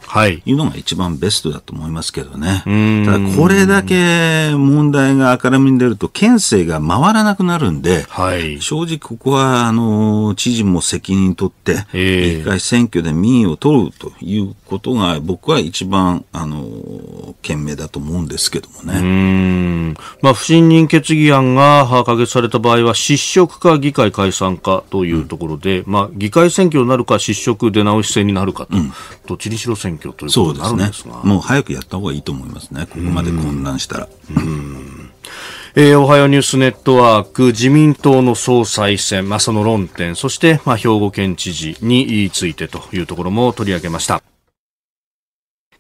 いうのが一番ベストだと思いますけどね。はい、ただこれだけ問題が明るみに出ると県政が回らなくなるんで、はい、正直ここは、あの、知事も責任取って、議会選挙で民意を取るということが、僕は一番、あの、賢明だと思うんですけどもね。うんまあ、不信任決議案が可決された場合は、失職か議会解散かというところで、うん、まあ、議会選挙になるか、失職出直し制になるかと、うん、どっちにしろ選挙ということになるんですが。そうですね。もう早くやった方がいいと思いますね。ここまで混乱したら。うんえー、おはようニュースネットワーク自民党の総裁選、まあ、その論点そして、まあ、兵庫県知事についてというところも取り上げました。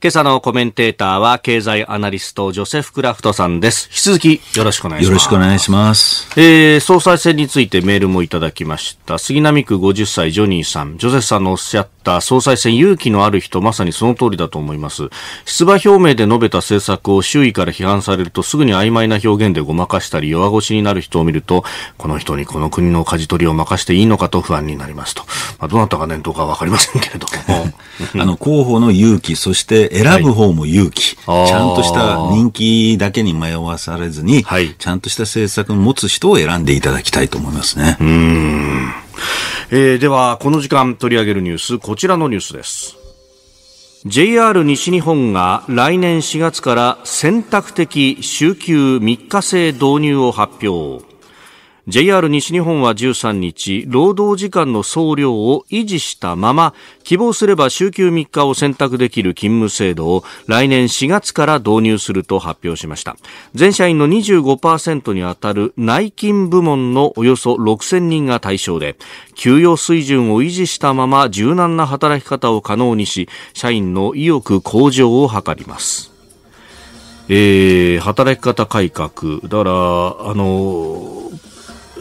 今朝のコメンテーターは経済アナリストジョセフ・クラフトさんです。引き続きよろしくお願いします。よろしくお願いします。えー、総裁選についてメールもいただきました。杉並区50歳ジョニーさん、ジョセフさんのおっしゃった総裁選勇気のある人、まさにその通りだと思います。出馬表明で述べた政策を周囲から批判されるとすぐに曖昧な表現でごまかしたり弱腰になる人を見ると、この人にこの国の舵取りを任していいのかと不安になりますと。まあ、どなたが念頭かわかりませんけれども。あの、候補の勇気、そして選ぶ方も勇気、はい、ちゃんとした人気だけに迷わされずに、はい、ちゃんとした政策を持つ人を選んでいただきたいと思いますね。うん、えー、では、この時間取り上げるニュース、こちらのニュースです。JR 西日本が来年4月から選択的週休3日制導入を発表 JR 西日本は13日労働時間の総量を維持したまま希望すれば週休3日を選択できる勤務制度を来年4月から導入すると発表しました全社員の25%にあたる内勤部門のおよそ6000人が対象で給与水準を維持したまま柔軟な働き方を可能にし社員の意欲向上を図りますえー、働き方改革だからあのー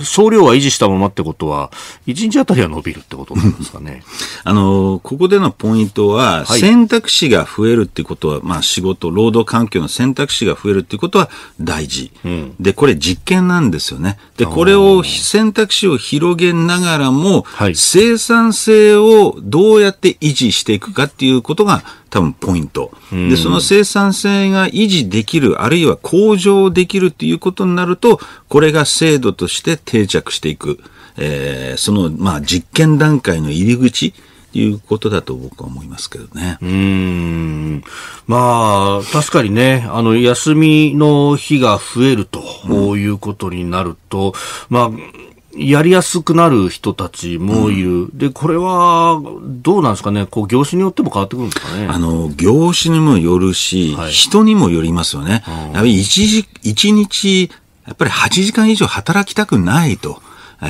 総量は維持したままってことは、1日あたりは伸びるってことなんですかね。あの、ここでのポイントは、はい、選択肢が増えるってことは、まあ仕事、労働環境の選択肢が増えるってことは大事。うん、で、これ実験なんですよね。で、これを、選択肢を広げながらも、はい、生産性をどうやって維持していくかっていうことが、多分ポイント。で、その生産性が維持できる、あるいは向上できるということになると、これが制度として定着していく。えー、その、まあ、実験段階の入り口。いうことだと僕は思いますけどね。うん。まあ、確かにね、あの、休みの日が増えるということになると、まあ、やりやすくなる人たちもいる、うん、でこれはどうなんですかね、こう業種によっても変わってくるんですかねあの業種にもよるし、はい、人にもよりますよね、一時、り一一日、やっぱり8時間以上働きたくないと。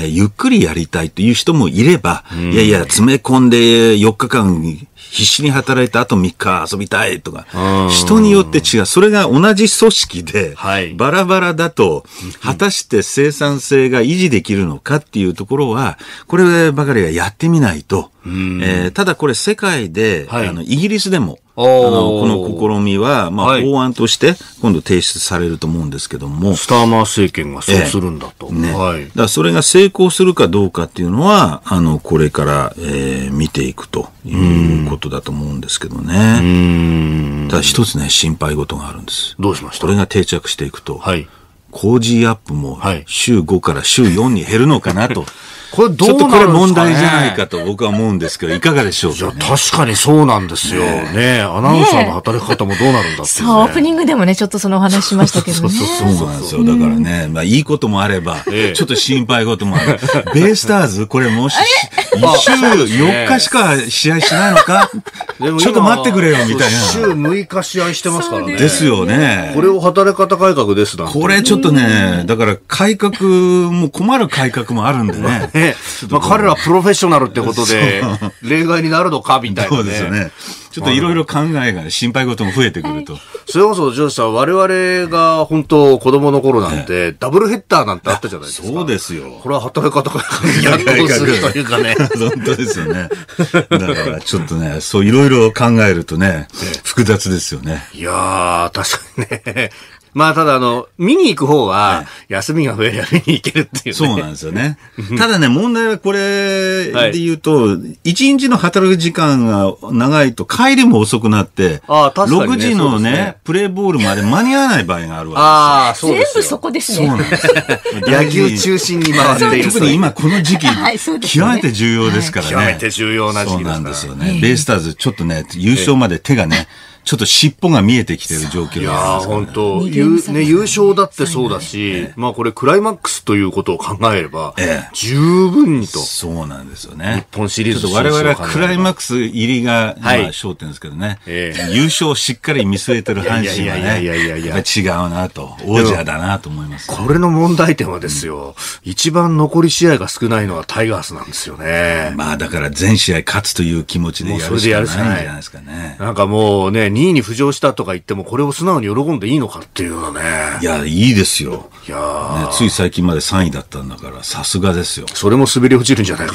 ゆっくりやりたいという人もいれば、いやいや、詰め込んで4日間必死に働いたあと3日遊びたいとか、人によって違う。それが同じ組織で、バラバラだと、果たして生産性が維持できるのかっていうところは、こればかりはやってみないと、えー、ただこれ世界で、はい、あのイギリスでもあのこの試みは、まあ、法案として今度提出されると思うんですけどもスターマー政権がそうするんだと、えー、ねはい、だそれが成功するかどうかっていうのはあのこれから、えー、見ていくということだと思うんですけどねただ一つね心配事があるんですどうしましたこれが定着していくと、はい、工事アップも週5から週4に減るのかなと これどうなるんですか、ね、これ問題じゃないかと僕は思うんですけど、いかがでしょうか、ね、確かにそうなんですよ。ねアナウンサーの働き方もどうなるんだって、ね、そう、オープニングでもね、ちょっとそのお話しましたけどね。そうそうそうなんですよ。だからね、まあ、いいこともあれば、ちょっと心配事もある。ベイスターズこれもし、一週4日しか試合しないのか、ちょっと待ってくれよみたいな。週6日試合してますからね。ですよね。これを働き方改革ですだこれちょっとね、だから改革も困る改革もあるんでね。まあ彼らプロフェッショナルってことで、例外になるのかみたいな、ね。そうですよね。ちょっといろいろ考えが、心配事も増えてくると。それこそ、ジョージさん、我々が本当子供の頃なんて、ダブルヘッダーなんてあったじゃないですか。そうですよ。これは働き方からやっとするというかね。本当ですよね。だからちょっとね、そういろいろ考えるとね、複雑ですよね。いやー、確かにね。まあ、ただ、あの、見に行く方は、休みが増えれば見に行けるっていう、ね、そうなんですよね。ただね、問題はこれで言うと、一、はい、日の働く時間が長いと帰りも遅くなって、あ確かに、ね、6時のね、ね、プレーボールまで間に合わない場合があるわけです。ああ、そうです全部そこですね。そうなんです。野球中心に回っている。特に今この時期、はい、極めて重要ですからね。極めて重要な時期ですから。そうなんですよね。ベイスターズ、ちょっとね、優勝まで手がね、えーちょっと尻尾が見えてきてる状況ですいや本当、ね、優勝だってそうだし、まあこれクライマックスということを考えれば、十分にと、そうなんですよね。日本シリーズ我々はクライマックス入りが、まあ焦点ですけどね、優勝しっかり見据えてる阪神はね、違うなと、王者だなと思います、これの問題点はですよ、一番残り試合が少ないのはタイガースなんですよね。まあだから全試合勝つという気持ちでやるしかないんじゃないですかね。なんかもうね、2位に浮上したとか言っても、これを素直に喜んでいいのかっていうのね。いや、いいですよ。いや、ね、つい最近まで3位だったんだから、さすがですよ。それも滑り落ちるんじゃないか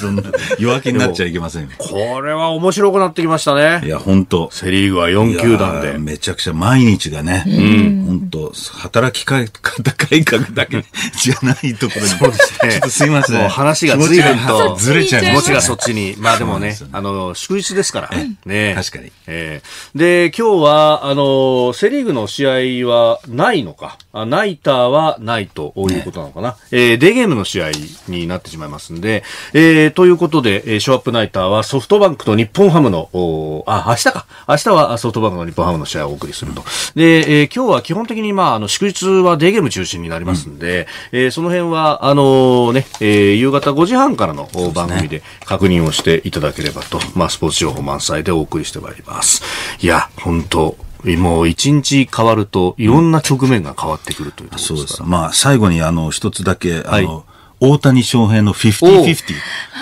そんな、弱気になっちゃいけませんこれは面白くなってきましたね。いや、本当セリーグは4球団で。めちゃくちゃ毎日がね、うん、本当働き方改革だけじゃないところに。そうですね。ちょっとすいません。もう話が随分とずれちゃいます、気持ちがそっちに。まあでもね、あの、祝日ですから。ね。確かに。えで、今日は、あの、セリーグの試合はないのか。あナイターはないということなのかな。ね、えー、デーゲームの試合になってしまいますんで、えー、ということで、えショーアップナイターはソフトバンクと日本ハムの、おあ、明日か。明日はソフトバンクの日本ハムの試合をお送りすると。で、えー、今日は基本的に、まあ、あの、祝日はデーゲーム中心になりますんで、うん、えー、その辺は、あのね、えー、夕方5時半からの番組で確認をしていただければと、まあ、スポーツ情報満載でお送りしてまいります。いや、本当もう一日変わると、いろんな局面が変わってくるというとそうです。まあ、最後に、あの、一つだけ、あの、はい大谷翔平の50-50。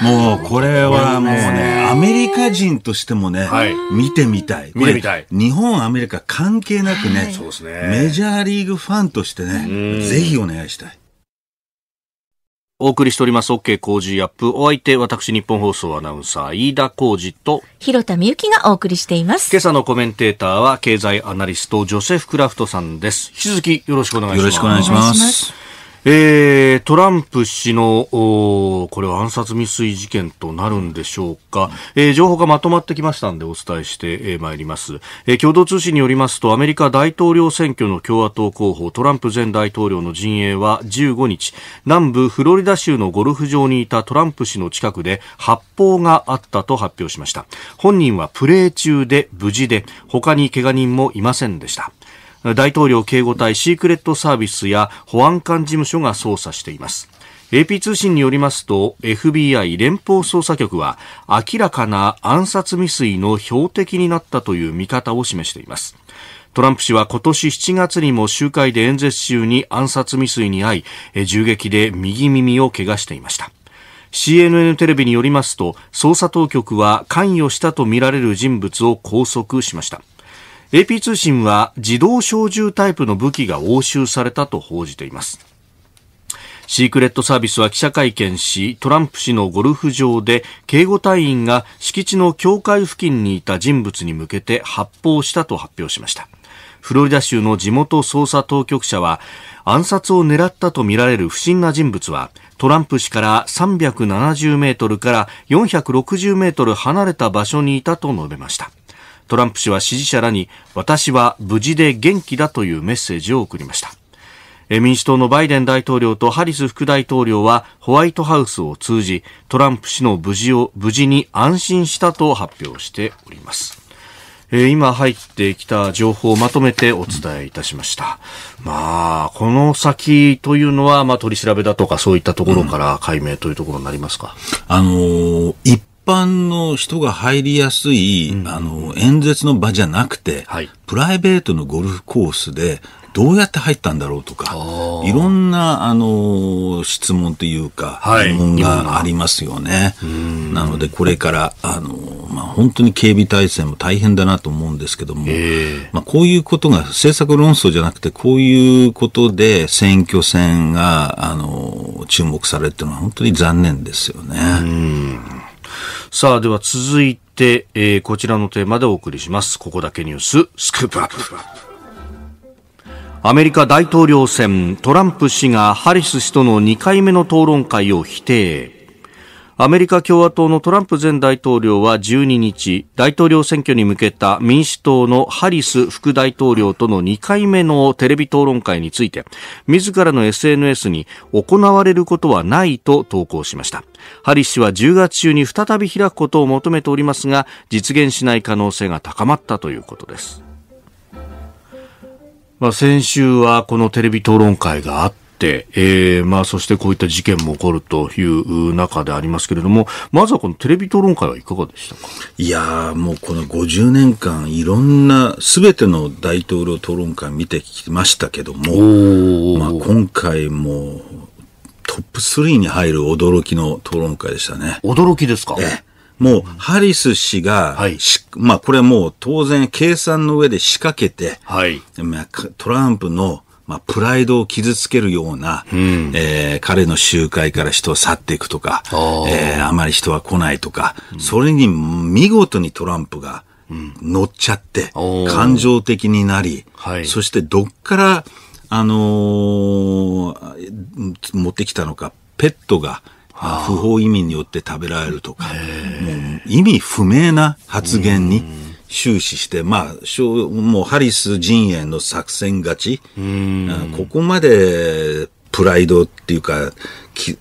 もう、これはもうね、アメリカ人としてもね、はい、見てみたい。見てみたい。日本、アメリカ関係なくね、はい、メジャーリーグファンとしてね、ぜひお願いしたい。お送りしております OK 工事アップ。お相手、私、日本放送アナウンサー、飯田工事と、広田美幸がお送りしています。今朝のコメンテーターは、経済アナリスト、ジョセフ・クラフトさんです。引き続きよろしくお願いします。よろしくお願いします。えー、トランプ氏の、これは暗殺未遂事件となるんでしょうか、えー、情報がまとまってきましたんでお伝えしてえー、ります、えー、共同通信によりますとアメリカ大統領選挙の共和党候補トランプ前大統領の陣営は15日南部フロリダ州のゴルフ場にいたトランプ氏の近くで発砲があったと発表しました本人はプレー中で無事で他に怪我人もいませんでした大統領警護隊シークレットサービスや保安官事務所が捜査しています AP 通信によりますと FBI 連邦捜査局は明らかな暗殺未遂の標的になったという見方を示していますトランプ氏は今年7月にも集会で演説中に暗殺未遂に遭い銃撃で右耳を怪我していました CNN テレビによりますと捜査当局は関与したとみられる人物を拘束しました AP 通信は自動小銃タイプの武器が押収されたと報じていますシークレットサービスは記者会見し、トランプ氏のゴルフ場で警護隊員が敷地の境界付近にいた人物に向けて発砲したと発表しました。フロリダ州の地元捜査当局者は、暗殺を狙ったとみられる不審な人物は、トランプ氏から370メートルから460メートル離れた場所にいたと述べました。トランプ氏は支持者らに私は無事で元気だというメッセージを送りました民主党のバイデン大統領とハリス副大統領はホワイトハウスを通じトランプ氏の無事を無事に安心したと発表しておりますえ今入ってきた情報をまとめてお伝えいたしました。まあ、この先というのは、まあ、取り調べだとかそういったところから解明というところになりますか。うん、あのー、一般の人が入りやすい、うん、あの、演説の場じゃなくて、はい、プライベートのゴルフコースで、どうやって入ったんだろうとか、いろんな、あの、質問というか、はい、疑問がありますよね。なので、これから、あの、まあ、本当に警備体制も大変だなと思うんですけども、まあ、こういうことが政策論争じゃなくて、こういうことで選挙戦が、あの、注目されるていうのは本当に残念ですよね。さあ、では続いて、えー、こちらのテーマでお送りします。ここだけニュース、スクープアップ。アメリカ大統領選、トランプ氏がハリス氏との2回目の討論会を否定。アメリカ共和党のトランプ前大統領は12日、大統領選挙に向けた民主党のハリス副大統領との2回目のテレビ討論会について、自らの SNS に行われることはないと投稿しました。ハリス氏は10月中に再び開くことを求めておりますが実現しない可能性が高まったということです、まあ、先週はこのテレビ討論会があってえー、まあ、そしてこういった事件も起こるという中でありますけれども、まずはこのテレビ討論会はいかがでしたかいやもうこの50年間、いろんな、すべての大統領討論会見てきましたけども、まあ、今回も、トップ3に入る驚きの討論会でしたね。驚きですかえもう、ハリス氏が、はい、まあ、これはもう当然計算の上で仕掛けて、はい、トランプのまあ、プライドを傷つけるような、うん、えー、彼の集会から人を去っていくとか、あ,、えー、あまり人は来ないとか、うん、それに見事にトランプが乗っちゃって、うん、感情的になり、はい、そしてどっからあのー、持ってきたのか、ペットが、不法移民によって食べられるとか、意味不明な発言に終始して、まあ、もうハリス陣営の作戦勝ち、ここまでプライドっていうか、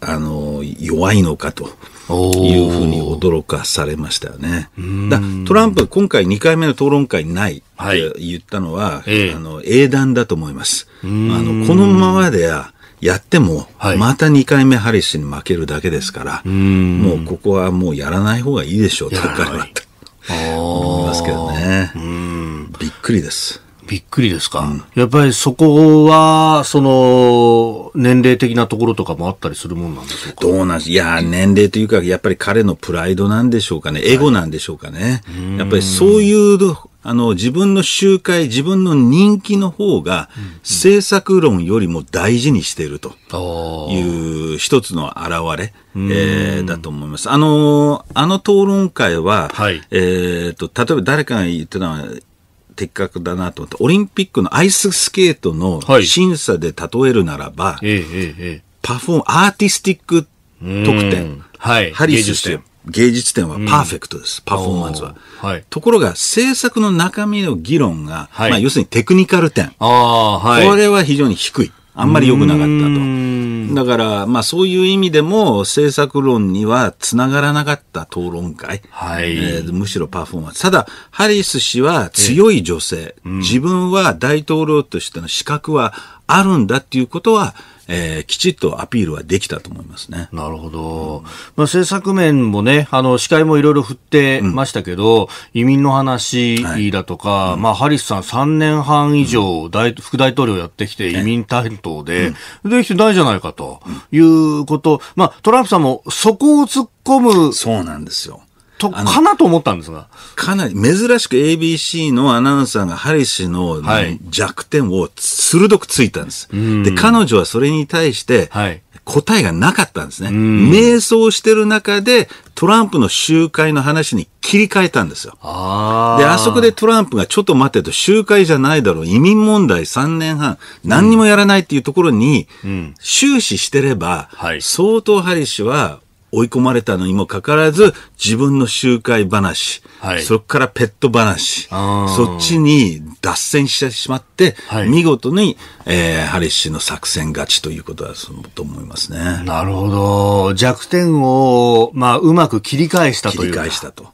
あの、弱いのかと。いうふうに驚かされましたよね。だトランプ、今回2回目の討論会ないって言ったのは、はい、あの英断だと思います。あのこのままではやっても、また2回目ハリスに負けるだけですから、はい、もうここはもうやらない方がいいでしょう、と思いますけどね。びっくりです。びっくりですか、うん、やっぱりそこは、その、年齢的なところとかもあったりするもんなんでしょうかどうなんいや、年齢というか、やっぱり彼のプライドなんでしょうかね、エゴなんでしょうかね。はい、やっぱりそういう、あの、自分の集会、自分の人気の方が、政策論よりも大事にしているという一つの表れ、えー、だと思います。あの、あの討論会は、はい、えっ、ー、と、例えば誰かが言ってたのは、的確だなと思って、オリンピックのアイススケートの審査で例えるならば、はい、パフォーアーティスティック特典、はい、ハリスい。て芸術点はパーフェクトです、うん、パフォーマンスは。はい、ところが、制作の中身の議論が、はい、まあ、要するにテクニカル点あ、はい、これは非常に低い。あんまり良くなかったと。だから、まあ、そういう意味でも政策論にはつながらなかった討論会、はいえー、むしろパフォーマンス。ただ、ハリス氏は強い女性、うん、自分は大統領としての資格はあるんだっていうことは、えー、きちっとアピールはできたと思いますね。なるほど。まあ、政策面もね、あの、司会もいろいろ振ってましたけど、うん、移民の話だとか、はいまあ、ハリスさん3年半以上大、うん、副大統領やってきて移民担当で、できてないじゃないかということ。まあ、トランプさんもそこを突っ込む。そうなんですよ。と、かなと思ったんですが。かなり、珍しく ABC のアナウンサーがハリスの、はい、弱点を鋭くついたんです。で、彼女はそれに対して、答えがなかったんですね。瞑想してる中で、トランプの集会の話に切り替えたんですよ。で、あそこでトランプがちょっと待ってと集会じゃないだろう、移民問題3年半、何にもやらないっていうところに、終始してれば、相当ハリスは追い込まれたのにもかかわらず、自分の集会話、はい、そこからペット話、そっちに脱線してしまって、はい、見事に、えー、ハリッシュの作戦勝ちということだと思いますね。なるほど。弱点を、まあ、うまく切り返したという切り返したと。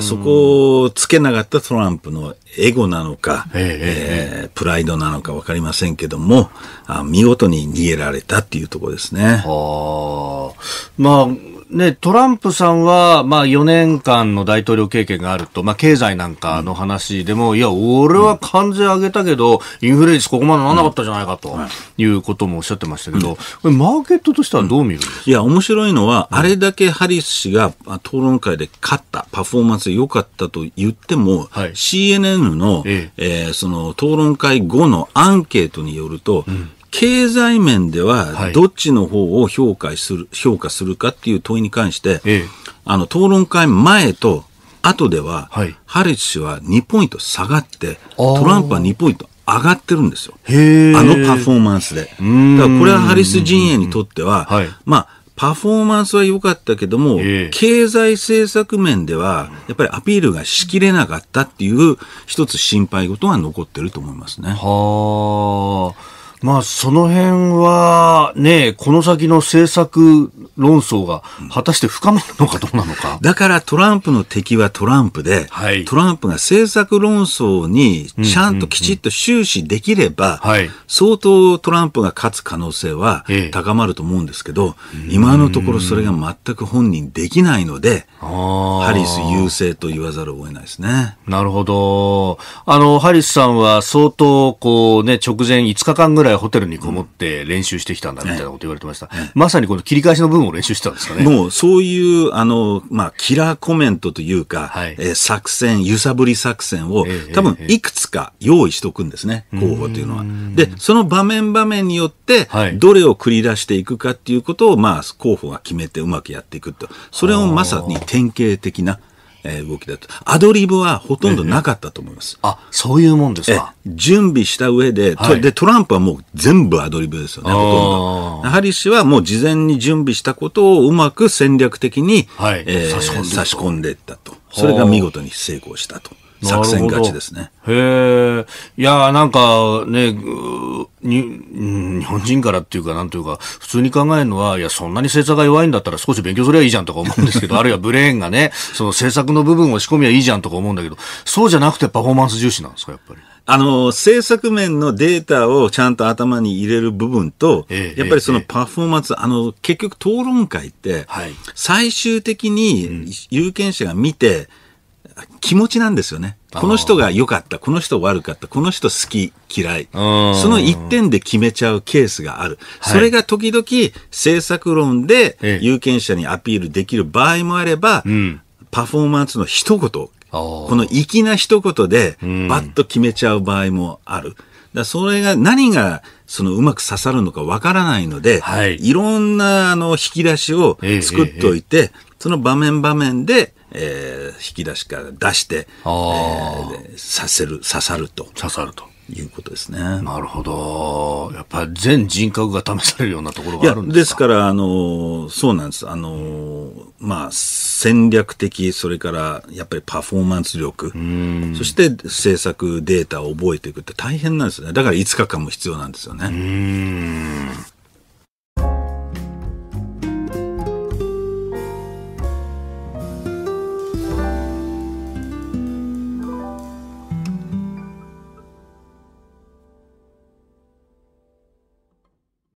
そこをつけなかったトランプのエゴなのか、ええプライドなのか分かりませんけどもあ、見事に逃げられたっていうところですね。はまあ、ね、トランプさんは、まあ、4年間の大統領経験があると、まあ、経済なんかの話でも、うん、いや、俺は関税上げたけど、インフレ率ここまでならなかったじゃないかと、うんはい、いうこともおっしゃってましたけど、うん、マーケットとしてはどう見るんですか、いや、面白いのは、あれだけハリス氏が討論会で勝った、パフォーマンス良かったと言っても、はい、CNN の、えええー、その討論会後のアンケートによると、うん経済面ではどっちの方を評価する,、はい、評価するかっていう問いに関して、ええ、あの討論会前と後では、はい、ハリス氏は2ポイント下がってトランプは2ポイント上がってるんですよ。あのパフォーマンスで。だからこれはハリス陣営にとっては、はい、まあ、パフォーマンスは良かったけども、経済政策面では、やっぱりアピールがしきれなかったっていう、一つ心配事が残ってると思いますね。はあ。まあ、その辺は、ね、この先の政策論争が果たして深まるのかどうなのか。だからトランプの敵はトランプで、はい、トランプが政策論争にちゃんときちっと終始できれば、うんうんうん、相当トランプが勝つ可能性は高まると思うんですけど、ええ、今のところそれが全く本人できないので、ハリス優勢と言わざるを得ないですね。なるほど。あの、ハリスさんは相当、こうね、直前5日間ぐらいらいホテルにこもって練習してきたんだみたいなこと言われてました。まさにこの切り返しの部分を練習してたんですかね。もうそういう、あの、まあ、キラーコメントというか、はい、え作戦、揺さぶり作戦を、え多分いくつか用意しておくんですね、候補というのは。で、その場面場面によって、どれを繰り出していくかっていうことを、まあ、候補が決めてうまくやっていくと。それをまさに典型的な、えー、動きだと。アドリブはほとんどなかったと思います。えあ、そういうもんですか。準備した上で、はい、で、トランプはもう全部アドリブですよね、ほとんど。ハリスはもう事前に準備したことをうまく戦略的に、はい、えー、差し込んでいったと。それが見事に成功したと。作戦勝ちですね。へえ。いやなんかね、に、日本人からっていうか、なんというか、普通に考えるのは、いや、そんなに政策が弱いんだったら少し勉強すればいいじゃんとか思うんですけど、あるいはブレーンがね、その政策の部分を仕込みはいいじゃんとか思うんだけど、そうじゃなくてパフォーマンス重視なんですか、やっぱり。あの、政策面のデータをちゃんと頭に入れる部分と、ええ、やっぱりそのパフォーマンス、え、あの、結局討論会って、はい、最終的に有権者が見て、うん気持ちなんですよね。この人が良かった、この人悪かった、この人好き、嫌い。その一点で決めちゃうケースがある。はい、それが時々政策論で有権者にアピールできる場合もあれば、ええパフォーマンスの一言、この粋な一言でバッと決めちゃう場合もある。だそれが何がそのうまく刺さるのかわからないので、はい、いろんなあの引き出しを作っておいて、え、その場面場面でえー、引き出しから出して、えー、刺せる、刺さると。刺さると。いうことですね。なるほど。やっぱり全人格が試されるようなところがあるんですかですから、あの、そうなんです。あの、まあ、戦略的、それからやっぱりパフォーマンス力、そして制作データを覚えていくって大変なんですね。だから5日間も必要なんですよね。